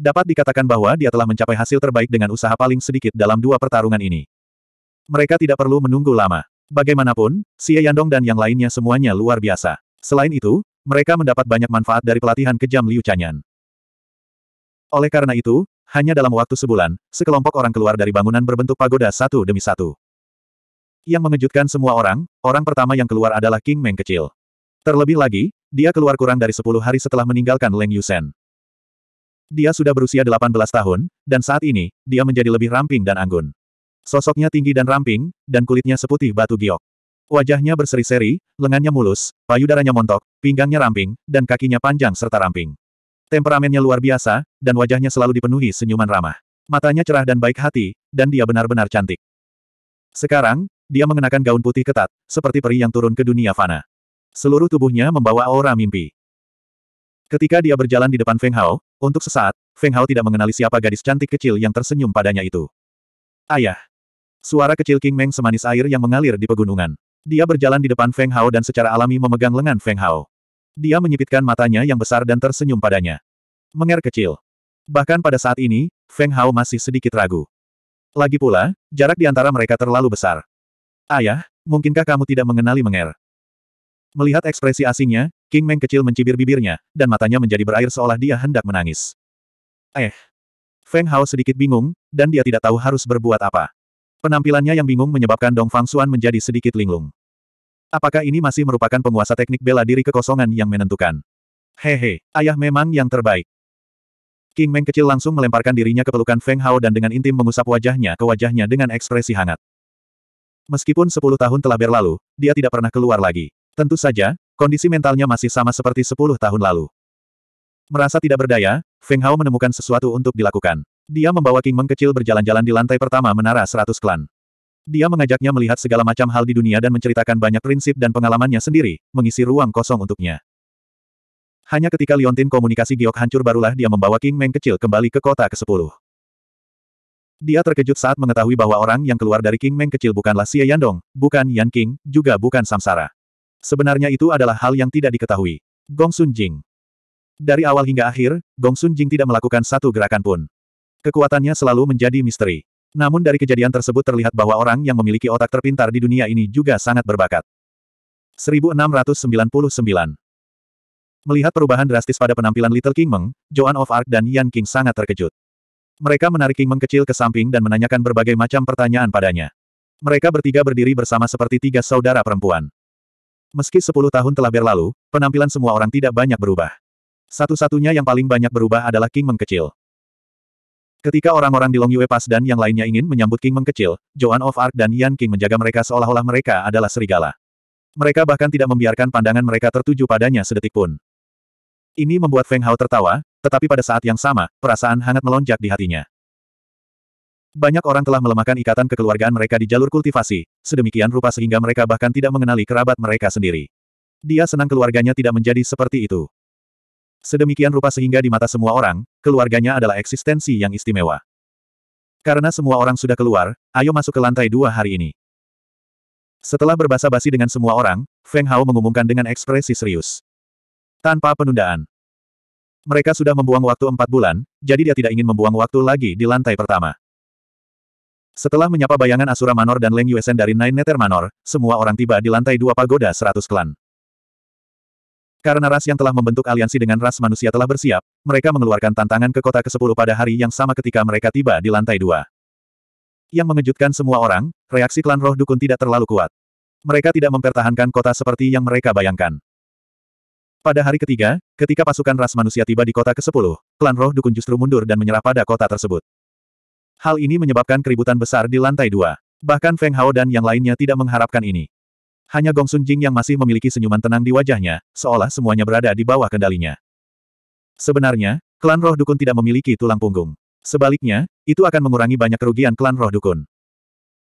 Dapat dikatakan bahwa dia telah mencapai hasil terbaik dengan usaha paling sedikit dalam dua pertarungan ini. Mereka tidak perlu menunggu lama. Bagaimanapun, Xie Yandong dan yang lainnya semuanya luar biasa. Selain itu, mereka mendapat banyak manfaat dari pelatihan kejam Liu Chanyan. Oleh karena itu, hanya dalam waktu sebulan, sekelompok orang keluar dari bangunan berbentuk pagoda satu demi satu. Yang mengejutkan semua orang, orang pertama yang keluar adalah King Meng kecil. Terlebih lagi, dia keluar kurang dari 10 hari setelah meninggalkan Leng Yusen. Dia sudah berusia 18 tahun, dan saat ini, dia menjadi lebih ramping dan anggun. Sosoknya tinggi dan ramping, dan kulitnya seputih batu giok. Wajahnya berseri-seri, lengannya mulus, payudaranya montok, pinggangnya ramping, dan kakinya panjang serta ramping. Temperamennya luar biasa, dan wajahnya selalu dipenuhi senyuman ramah. Matanya cerah dan baik hati, dan dia benar-benar cantik. Sekarang, dia mengenakan gaun putih ketat, seperti peri yang turun ke dunia fana. Seluruh tubuhnya membawa aura mimpi. Ketika dia berjalan di depan Feng Hao, untuk sesaat, Feng Hao tidak mengenali siapa gadis cantik kecil yang tersenyum padanya itu. Ayah, Suara kecil King Meng semanis air yang mengalir di pegunungan. Dia berjalan di depan Feng Hao dan secara alami memegang lengan Feng Hao. Dia menyipitkan matanya yang besar dan tersenyum padanya. Menger kecil. Bahkan pada saat ini, Feng Hao masih sedikit ragu. Lagi pula, jarak di antara mereka terlalu besar. Ayah, mungkinkah kamu tidak mengenali Menger? Melihat ekspresi asingnya, King Meng kecil mencibir bibirnya, dan matanya menjadi berair seolah dia hendak menangis. Eh. Feng Hao sedikit bingung, dan dia tidak tahu harus berbuat apa. Penampilannya yang bingung menyebabkan Dong Fang Xuan menjadi sedikit linglung. Apakah ini masih merupakan penguasa teknik bela diri kekosongan yang menentukan? Hehe, ayah memang yang terbaik. King Meng kecil langsung melemparkan dirinya ke pelukan Feng Hao dan dengan intim mengusap wajahnya ke wajahnya dengan ekspresi hangat. Meskipun sepuluh tahun telah berlalu, dia tidak pernah keluar lagi. Tentu saja, kondisi mentalnya masih sama seperti sepuluh tahun lalu. Merasa tidak berdaya, Feng Hao menemukan sesuatu untuk dilakukan. Dia membawa King Meng kecil berjalan-jalan di lantai pertama menara seratus klan. Dia mengajaknya melihat segala macam hal di dunia dan menceritakan banyak prinsip dan pengalamannya sendiri, mengisi ruang kosong untuknya. Hanya ketika Liontin komunikasi giok hancur barulah dia membawa King Meng kecil kembali ke kota ke-10. Dia terkejut saat mengetahui bahwa orang yang keluar dari King Meng kecil bukanlah Xie Yandong, bukan Yan King, juga bukan Samsara. Sebenarnya itu adalah hal yang tidak diketahui. Gong Sun Jing. Dari awal hingga akhir, Gong Sun Jing tidak melakukan satu gerakan pun. Kekuatannya selalu menjadi misteri. Namun dari kejadian tersebut terlihat bahwa orang yang memiliki otak terpintar di dunia ini juga sangat berbakat. 1699 Melihat perubahan drastis pada penampilan Little King Meng, Joan of Arc dan Yan King sangat terkejut. Mereka menarik King Meng kecil ke samping dan menanyakan berbagai macam pertanyaan padanya. Mereka bertiga berdiri bersama seperti tiga saudara perempuan. Meski sepuluh tahun telah berlalu, penampilan semua orang tidak banyak berubah. Satu-satunya yang paling banyak berubah adalah King Meng kecil. Ketika orang-orang di Long Yue Pass dan yang lainnya ingin menyambut King mengkecil, Joan of Arc dan Yan King menjaga mereka seolah-olah mereka adalah serigala. Mereka bahkan tidak membiarkan pandangan mereka tertuju padanya sedetik pun. Ini membuat Feng Hao tertawa, tetapi pada saat yang sama, perasaan hangat melonjak di hatinya. Banyak orang telah melemahkan ikatan kekeluargaan mereka di jalur kultivasi, sedemikian rupa sehingga mereka bahkan tidak mengenali kerabat mereka sendiri. Dia senang keluarganya tidak menjadi seperti itu. Sedemikian rupa sehingga di mata semua orang, keluarganya adalah eksistensi yang istimewa. Karena semua orang sudah keluar, ayo masuk ke lantai dua hari ini. Setelah berbahasa basi dengan semua orang, Feng Hao mengumumkan dengan ekspresi serius. Tanpa penundaan. Mereka sudah membuang waktu empat bulan, jadi dia tidak ingin membuang waktu lagi di lantai pertama. Setelah menyapa bayangan Asura Manor dan Leng Yuesen dari Nine Nether Manor, semua orang tiba di lantai dua pagoda seratus klan. Karena ras yang telah membentuk aliansi dengan ras manusia telah bersiap, mereka mengeluarkan tantangan ke kota ke-10 pada hari yang sama ketika mereka tiba di lantai dua. Yang mengejutkan semua orang, reaksi klan roh dukun tidak terlalu kuat. Mereka tidak mempertahankan kota seperti yang mereka bayangkan. Pada hari ketiga, ketika pasukan ras manusia tiba di kota ke-10, klan roh dukun justru mundur dan menyerah pada kota tersebut. Hal ini menyebabkan keributan besar di lantai dua. Bahkan Feng Hao dan yang lainnya tidak mengharapkan ini. Hanya Gong Sun Jing yang masih memiliki senyuman tenang di wajahnya, seolah semuanya berada di bawah kendalinya. Sebenarnya, klan roh dukun tidak memiliki tulang punggung. Sebaliknya, itu akan mengurangi banyak kerugian klan roh dukun.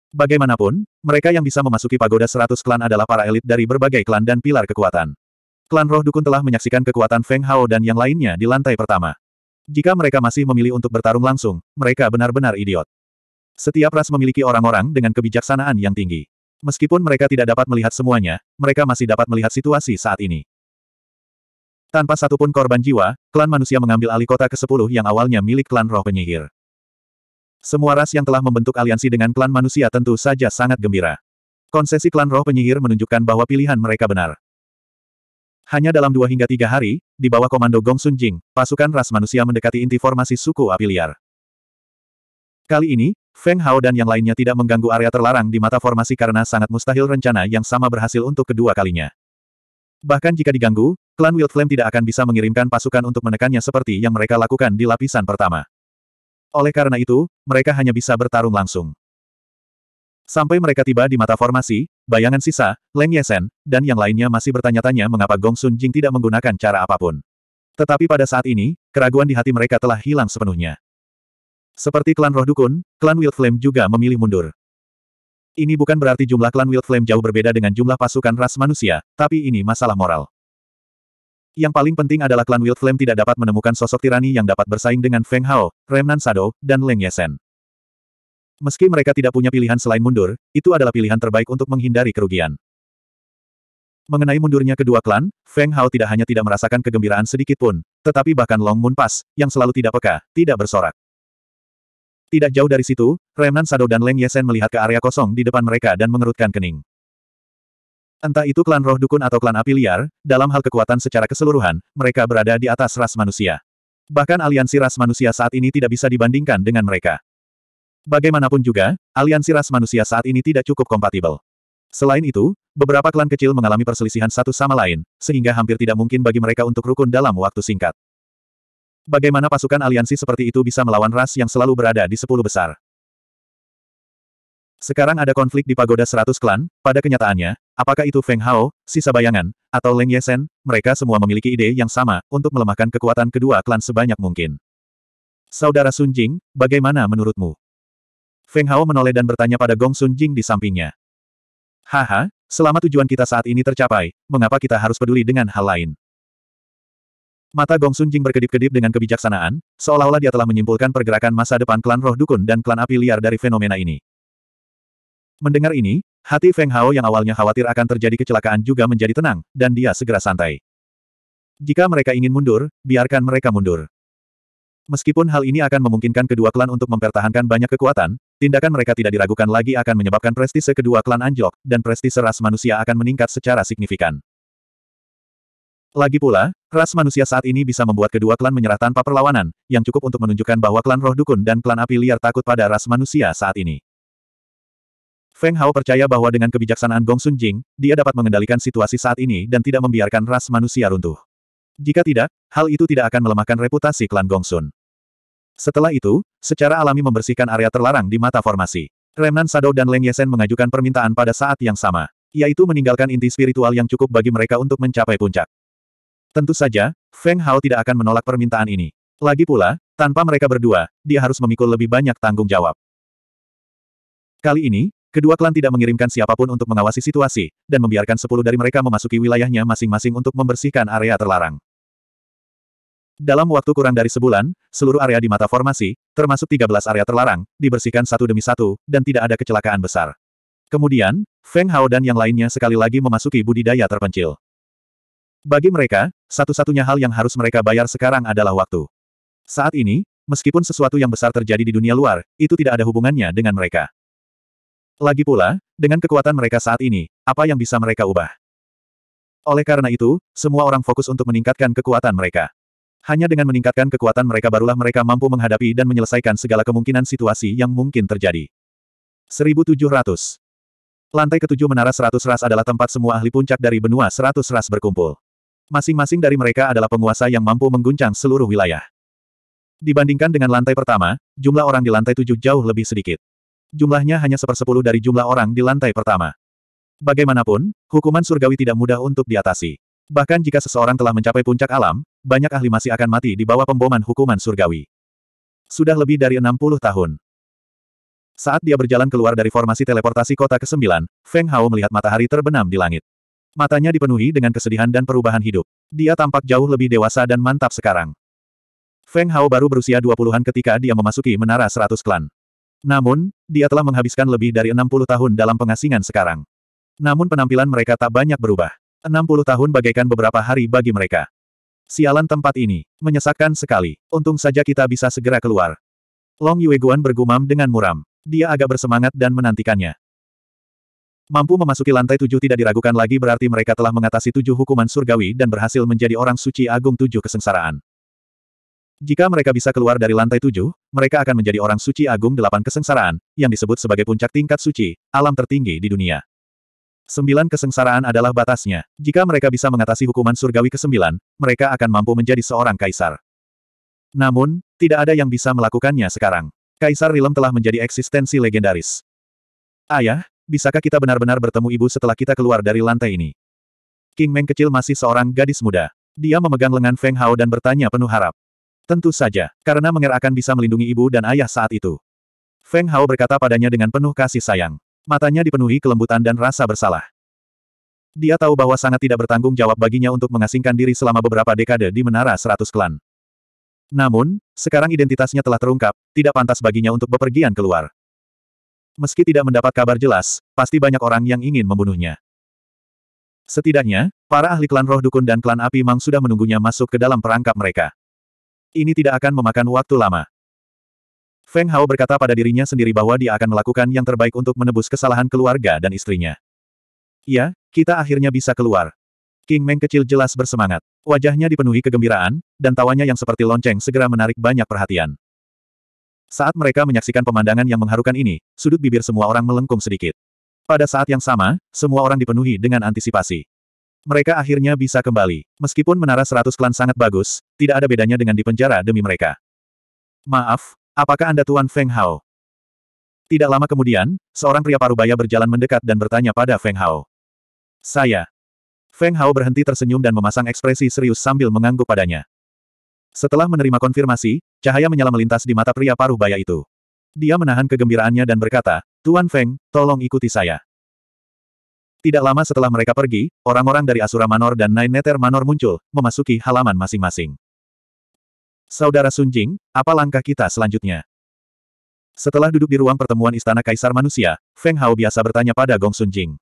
Bagaimanapun, mereka yang bisa memasuki pagoda Seratus klan adalah para elit dari berbagai klan dan pilar kekuatan. Klan roh dukun telah menyaksikan kekuatan Feng Hao dan yang lainnya di lantai pertama. Jika mereka masih memilih untuk bertarung langsung, mereka benar-benar idiot. Setiap ras memiliki orang-orang dengan kebijaksanaan yang tinggi. Meskipun mereka tidak dapat melihat semuanya, mereka masih dapat melihat situasi saat ini. Tanpa satupun korban jiwa, klan manusia mengambil alih kota ke-10 yang awalnya milik klan roh penyihir. Semua ras yang telah membentuk aliansi dengan klan manusia tentu saja sangat gembira. Konsesi klan roh penyihir menunjukkan bahwa pilihan mereka benar. Hanya dalam dua hingga tiga hari, di bawah komando Gong Sun Jing, pasukan ras manusia mendekati inti formasi suku api liar. Kali ini, Feng Hao dan yang lainnya tidak mengganggu area terlarang di mata formasi karena sangat mustahil rencana yang sama berhasil untuk kedua kalinya. Bahkan jika diganggu, klan Wild Flame tidak akan bisa mengirimkan pasukan untuk menekannya seperti yang mereka lakukan di lapisan pertama. Oleh karena itu, mereka hanya bisa bertarung langsung. Sampai mereka tiba di mata formasi, bayangan sisa, Leng Yesen, dan yang lainnya masih bertanya-tanya mengapa Gong Sun Jing tidak menggunakan cara apapun. Tetapi pada saat ini, keraguan di hati mereka telah hilang sepenuhnya. Seperti klan roh dukun, klan Wild Flame juga memilih mundur. Ini bukan berarti jumlah klan Wild Flame jauh berbeda dengan jumlah pasukan ras manusia, tapi ini masalah moral. Yang paling penting adalah klan Wild Flame tidak dapat menemukan sosok tirani yang dapat bersaing dengan Feng Hao, Remnan Sado, dan Leng Yesen. Meski mereka tidak punya pilihan selain mundur, itu adalah pilihan terbaik untuk menghindari kerugian. Mengenai mundurnya kedua klan, Feng Hao tidak hanya tidak merasakan kegembiraan sedikit pun, tetapi bahkan Long Moon Pass, yang selalu tidak peka, tidak bersorak. Tidak jauh dari situ, Remnan Sado dan Leng Yesen melihat ke area kosong di depan mereka dan mengerutkan kening. Entah itu klan roh dukun atau klan api liar, dalam hal kekuatan secara keseluruhan, mereka berada di atas ras manusia. Bahkan aliansi ras manusia saat ini tidak bisa dibandingkan dengan mereka. Bagaimanapun juga, aliansi ras manusia saat ini tidak cukup kompatibel. Selain itu, beberapa klan kecil mengalami perselisihan satu sama lain, sehingga hampir tidak mungkin bagi mereka untuk rukun dalam waktu singkat. Bagaimana pasukan aliansi seperti itu bisa melawan ras yang selalu berada di sepuluh besar? Sekarang ada konflik di pagoda seratus klan, pada kenyataannya, apakah itu Feng Hao, sisa bayangan, atau Leng Yesen, mereka semua memiliki ide yang sama, untuk melemahkan kekuatan kedua klan sebanyak mungkin. Saudara Sun Jing, bagaimana menurutmu? Feng Hao menoleh dan bertanya pada Gong Sun Jing di sampingnya. Haha, selama tujuan kita saat ini tercapai, mengapa kita harus peduli dengan hal lain? Mata Gong Sun Jing berkedip-kedip dengan kebijaksanaan, seolah-olah dia telah menyimpulkan pergerakan masa depan klan roh dukun dan klan api liar dari fenomena ini. Mendengar ini, hati Feng Hao yang awalnya khawatir akan terjadi kecelakaan juga menjadi tenang, dan dia segera santai. Jika mereka ingin mundur, biarkan mereka mundur. Meskipun hal ini akan memungkinkan kedua klan untuk mempertahankan banyak kekuatan, tindakan mereka tidak diragukan lagi akan menyebabkan prestise kedua klan anjlok, dan prestise ras manusia akan meningkat secara signifikan. Lagi pula, ras manusia saat ini bisa membuat kedua klan menyerah tanpa perlawanan, yang cukup untuk menunjukkan bahwa klan roh dukun dan klan api liar takut pada ras manusia saat ini. Feng Hao percaya bahwa dengan kebijaksanaan Gong Sun Jing, dia dapat mengendalikan situasi saat ini dan tidak membiarkan ras manusia runtuh. Jika tidak, hal itu tidak akan melemahkan reputasi klan Gong Sun. Setelah itu, secara alami membersihkan area terlarang di mata formasi. Remnan Sado dan Leng Yesen mengajukan permintaan pada saat yang sama, yaitu meninggalkan inti spiritual yang cukup bagi mereka untuk mencapai puncak. Tentu saja, Feng Hao tidak akan menolak permintaan ini. Lagi pula, tanpa mereka berdua, dia harus memikul lebih banyak tanggung jawab. Kali ini, kedua klan tidak mengirimkan siapapun untuk mengawasi situasi, dan membiarkan sepuluh dari mereka memasuki wilayahnya masing-masing untuk membersihkan area terlarang. Dalam waktu kurang dari sebulan, seluruh area di mata formasi, termasuk 13 area terlarang, dibersihkan satu demi satu, dan tidak ada kecelakaan besar. Kemudian, Feng Hao dan yang lainnya sekali lagi memasuki budidaya terpencil. Bagi mereka, satu-satunya hal yang harus mereka bayar sekarang adalah waktu. Saat ini, meskipun sesuatu yang besar terjadi di dunia luar, itu tidak ada hubungannya dengan mereka. Lagi pula, dengan kekuatan mereka saat ini, apa yang bisa mereka ubah? Oleh karena itu, semua orang fokus untuk meningkatkan kekuatan mereka. Hanya dengan meningkatkan kekuatan mereka barulah mereka mampu menghadapi dan menyelesaikan segala kemungkinan situasi yang mungkin terjadi. 1700 Lantai ketujuh Menara Seratus Ras adalah tempat semua ahli puncak dari benua Seratus Ras berkumpul. Masing-masing dari mereka adalah penguasa yang mampu mengguncang seluruh wilayah. Dibandingkan dengan lantai pertama, jumlah orang di lantai tujuh jauh lebih sedikit. Jumlahnya hanya sepersepuluh dari jumlah orang di lantai pertama. Bagaimanapun, hukuman surgawi tidak mudah untuk diatasi. Bahkan jika seseorang telah mencapai puncak alam, banyak ahli masih akan mati di bawah pemboman hukuman surgawi. Sudah lebih dari 60 tahun. Saat dia berjalan keluar dari formasi teleportasi kota ke-9, Feng Hao melihat matahari terbenam di langit. Matanya dipenuhi dengan kesedihan dan perubahan hidup. Dia tampak jauh lebih dewasa dan mantap sekarang. Feng Hao baru berusia 20-an ketika dia memasuki menara 100 klan. Namun, dia telah menghabiskan lebih dari 60 tahun dalam pengasingan sekarang. Namun penampilan mereka tak banyak berubah. 60 tahun bagaikan beberapa hari bagi mereka. Sialan tempat ini, menyesakkan sekali. Untung saja kita bisa segera keluar. Long Yueguan bergumam dengan muram. Dia agak bersemangat dan menantikannya. Mampu memasuki lantai tujuh tidak diragukan lagi berarti mereka telah mengatasi tujuh hukuman surgawi dan berhasil menjadi orang suci agung tujuh kesengsaraan. Jika mereka bisa keluar dari lantai tujuh, mereka akan menjadi orang suci agung delapan kesengsaraan, yang disebut sebagai puncak tingkat suci, alam tertinggi di dunia. Sembilan kesengsaraan adalah batasnya. Jika mereka bisa mengatasi hukuman surgawi kesembilan, mereka akan mampu menjadi seorang kaisar. Namun, tidak ada yang bisa melakukannya sekarang. Kaisar Rilem telah menjadi eksistensi legendaris. Ayah, bisakah kita benar-benar bertemu ibu setelah kita keluar dari lantai ini? King Meng kecil masih seorang gadis muda. Dia memegang lengan Feng Hao dan bertanya penuh harap. Tentu saja, karena Menger akan bisa melindungi ibu dan ayah saat itu. Feng Hao berkata padanya dengan penuh kasih sayang. Matanya dipenuhi kelembutan dan rasa bersalah. Dia tahu bahwa sangat tidak bertanggung jawab baginya untuk mengasingkan diri selama beberapa dekade di Menara Seratus Klan. Namun, sekarang identitasnya telah terungkap, tidak pantas baginya untuk bepergian keluar. Meski tidak mendapat kabar jelas, pasti banyak orang yang ingin membunuhnya. Setidaknya, para ahli klan roh dukun dan klan api Mang sudah menunggunya masuk ke dalam perangkap mereka. Ini tidak akan memakan waktu lama. Feng Hao berkata pada dirinya sendiri bahwa dia akan melakukan yang terbaik untuk menebus kesalahan keluarga dan istrinya. Ya, kita akhirnya bisa keluar. King Meng kecil jelas bersemangat. Wajahnya dipenuhi kegembiraan, dan tawanya yang seperti lonceng segera menarik banyak perhatian. Saat mereka menyaksikan pemandangan yang mengharukan ini, sudut bibir semua orang melengkung sedikit. Pada saat yang sama, semua orang dipenuhi dengan antisipasi. Mereka akhirnya bisa kembali. Meskipun menara seratus klan sangat bagus, tidak ada bedanya dengan dipenjara demi mereka. Maaf, apakah Anda Tuan Feng Hao? Tidak lama kemudian, seorang pria parubaya berjalan mendekat dan bertanya pada Feng Hao. Saya. Feng Hao berhenti tersenyum dan memasang ekspresi serius sambil mengangguk padanya. Setelah menerima konfirmasi, cahaya menyala melintas di mata pria paruh baya itu. Dia menahan kegembiraannya dan berkata, Tuan Feng, tolong ikuti saya. Tidak lama setelah mereka pergi, orang-orang dari Asura Manor dan Nine Nether Manor muncul, memasuki halaman masing-masing. Saudara Sunjing, apa langkah kita selanjutnya? Setelah duduk di ruang pertemuan Istana Kaisar Manusia, Feng Hao biasa bertanya pada Gong Sunjing.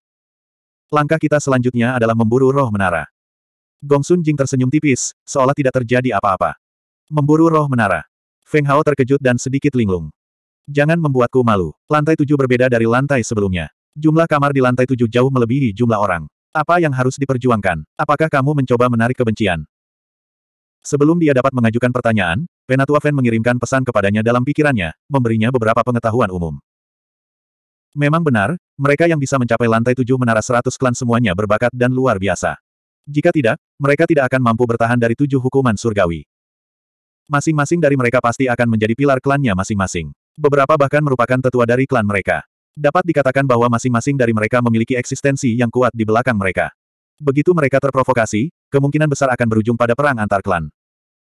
Langkah kita selanjutnya adalah memburu roh menara. Gong Sunjing tersenyum tipis, seolah tidak terjadi apa-apa. Memburu roh menara. Feng Hao terkejut dan sedikit linglung. Jangan membuatku malu. Lantai tujuh berbeda dari lantai sebelumnya. Jumlah kamar di lantai tujuh jauh melebihi jumlah orang. Apa yang harus diperjuangkan? Apakah kamu mencoba menarik kebencian? Sebelum dia dapat mengajukan pertanyaan, Penatua Fen mengirimkan pesan kepadanya dalam pikirannya, memberinya beberapa pengetahuan umum. Memang benar, mereka yang bisa mencapai lantai tujuh menara seratus klan semuanya berbakat dan luar biasa. Jika tidak, mereka tidak akan mampu bertahan dari tujuh hukuman surgawi. Masing-masing dari mereka pasti akan menjadi pilar klannya masing-masing. Beberapa bahkan merupakan tetua dari klan mereka. Dapat dikatakan bahwa masing-masing dari mereka memiliki eksistensi yang kuat di belakang mereka. Begitu mereka terprovokasi, kemungkinan besar akan berujung pada perang antar klan.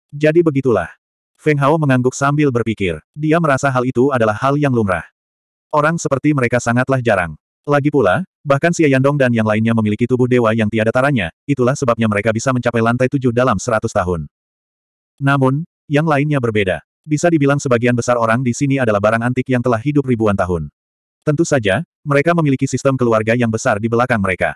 Jadi begitulah. Feng Hao mengangguk sambil berpikir. Dia merasa hal itu adalah hal yang lumrah. Orang seperti mereka sangatlah jarang. Lagi pula, bahkan Si Yandong dan yang lainnya memiliki tubuh dewa yang tiada taranya, itulah sebabnya mereka bisa mencapai lantai tujuh dalam seratus tahun. Namun, yang lainnya berbeda. Bisa dibilang sebagian besar orang di sini adalah barang antik yang telah hidup ribuan tahun. Tentu saja, mereka memiliki sistem keluarga yang besar di belakang mereka.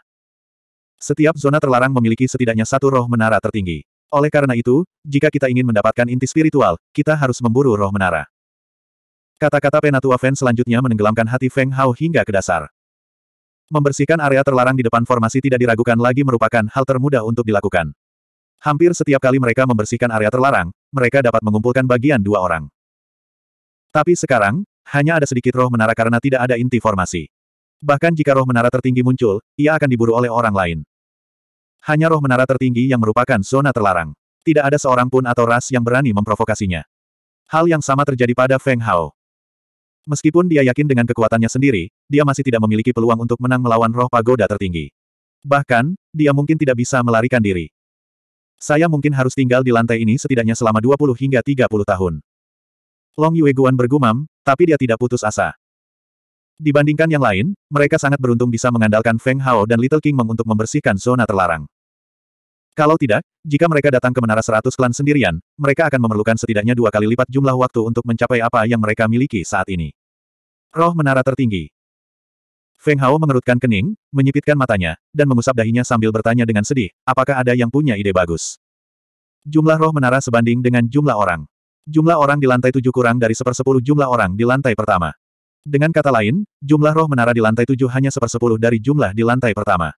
Setiap zona terlarang memiliki setidaknya satu roh menara tertinggi. Oleh karena itu, jika kita ingin mendapatkan inti spiritual, kita harus memburu roh menara. Kata-kata Penatua Fen selanjutnya menenggelamkan hati Feng Hao hingga ke dasar. Membersihkan area terlarang di depan formasi tidak diragukan lagi merupakan hal termudah untuk dilakukan. Hampir setiap kali mereka membersihkan area terlarang, mereka dapat mengumpulkan bagian dua orang. Tapi sekarang, hanya ada sedikit roh menara karena tidak ada inti formasi. Bahkan jika roh menara tertinggi muncul, ia akan diburu oleh orang lain. Hanya roh menara tertinggi yang merupakan zona terlarang. Tidak ada seorang pun atau ras yang berani memprovokasinya. Hal yang sama terjadi pada Feng Hao. Meskipun dia yakin dengan kekuatannya sendiri, dia masih tidak memiliki peluang untuk menang melawan roh pagoda tertinggi. Bahkan, dia mungkin tidak bisa melarikan diri. Saya mungkin harus tinggal di lantai ini setidaknya selama 20 hingga 30 tahun. Long Yueguan bergumam, tapi dia tidak putus asa. Dibandingkan yang lain, mereka sangat beruntung bisa mengandalkan Feng Hao dan Little King Meng untuk membersihkan zona terlarang. Kalau tidak, jika mereka datang ke Menara Seratus Klan sendirian, mereka akan memerlukan setidaknya dua kali lipat jumlah waktu untuk mencapai apa yang mereka miliki saat ini. Roh Menara Tertinggi Feng Hao mengerutkan kening, menyipitkan matanya, dan mengusap dahinya sambil bertanya dengan sedih, apakah ada yang punya ide bagus? Jumlah roh menara sebanding dengan jumlah orang. Jumlah orang di lantai tujuh kurang dari sepersepuluh jumlah orang di lantai pertama. Dengan kata lain, jumlah roh menara di lantai tujuh hanya sepersepuluh dari jumlah di lantai pertama.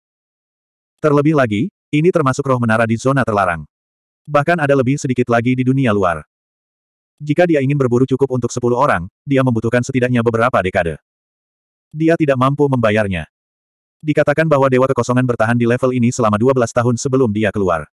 Terlebih lagi, ini termasuk roh menara di zona terlarang. Bahkan ada lebih sedikit lagi di dunia luar. Jika dia ingin berburu cukup untuk sepuluh orang, dia membutuhkan setidaknya beberapa dekade. Dia tidak mampu membayarnya. Dikatakan bahwa Dewa Kekosongan bertahan di level ini selama 12 tahun sebelum dia keluar.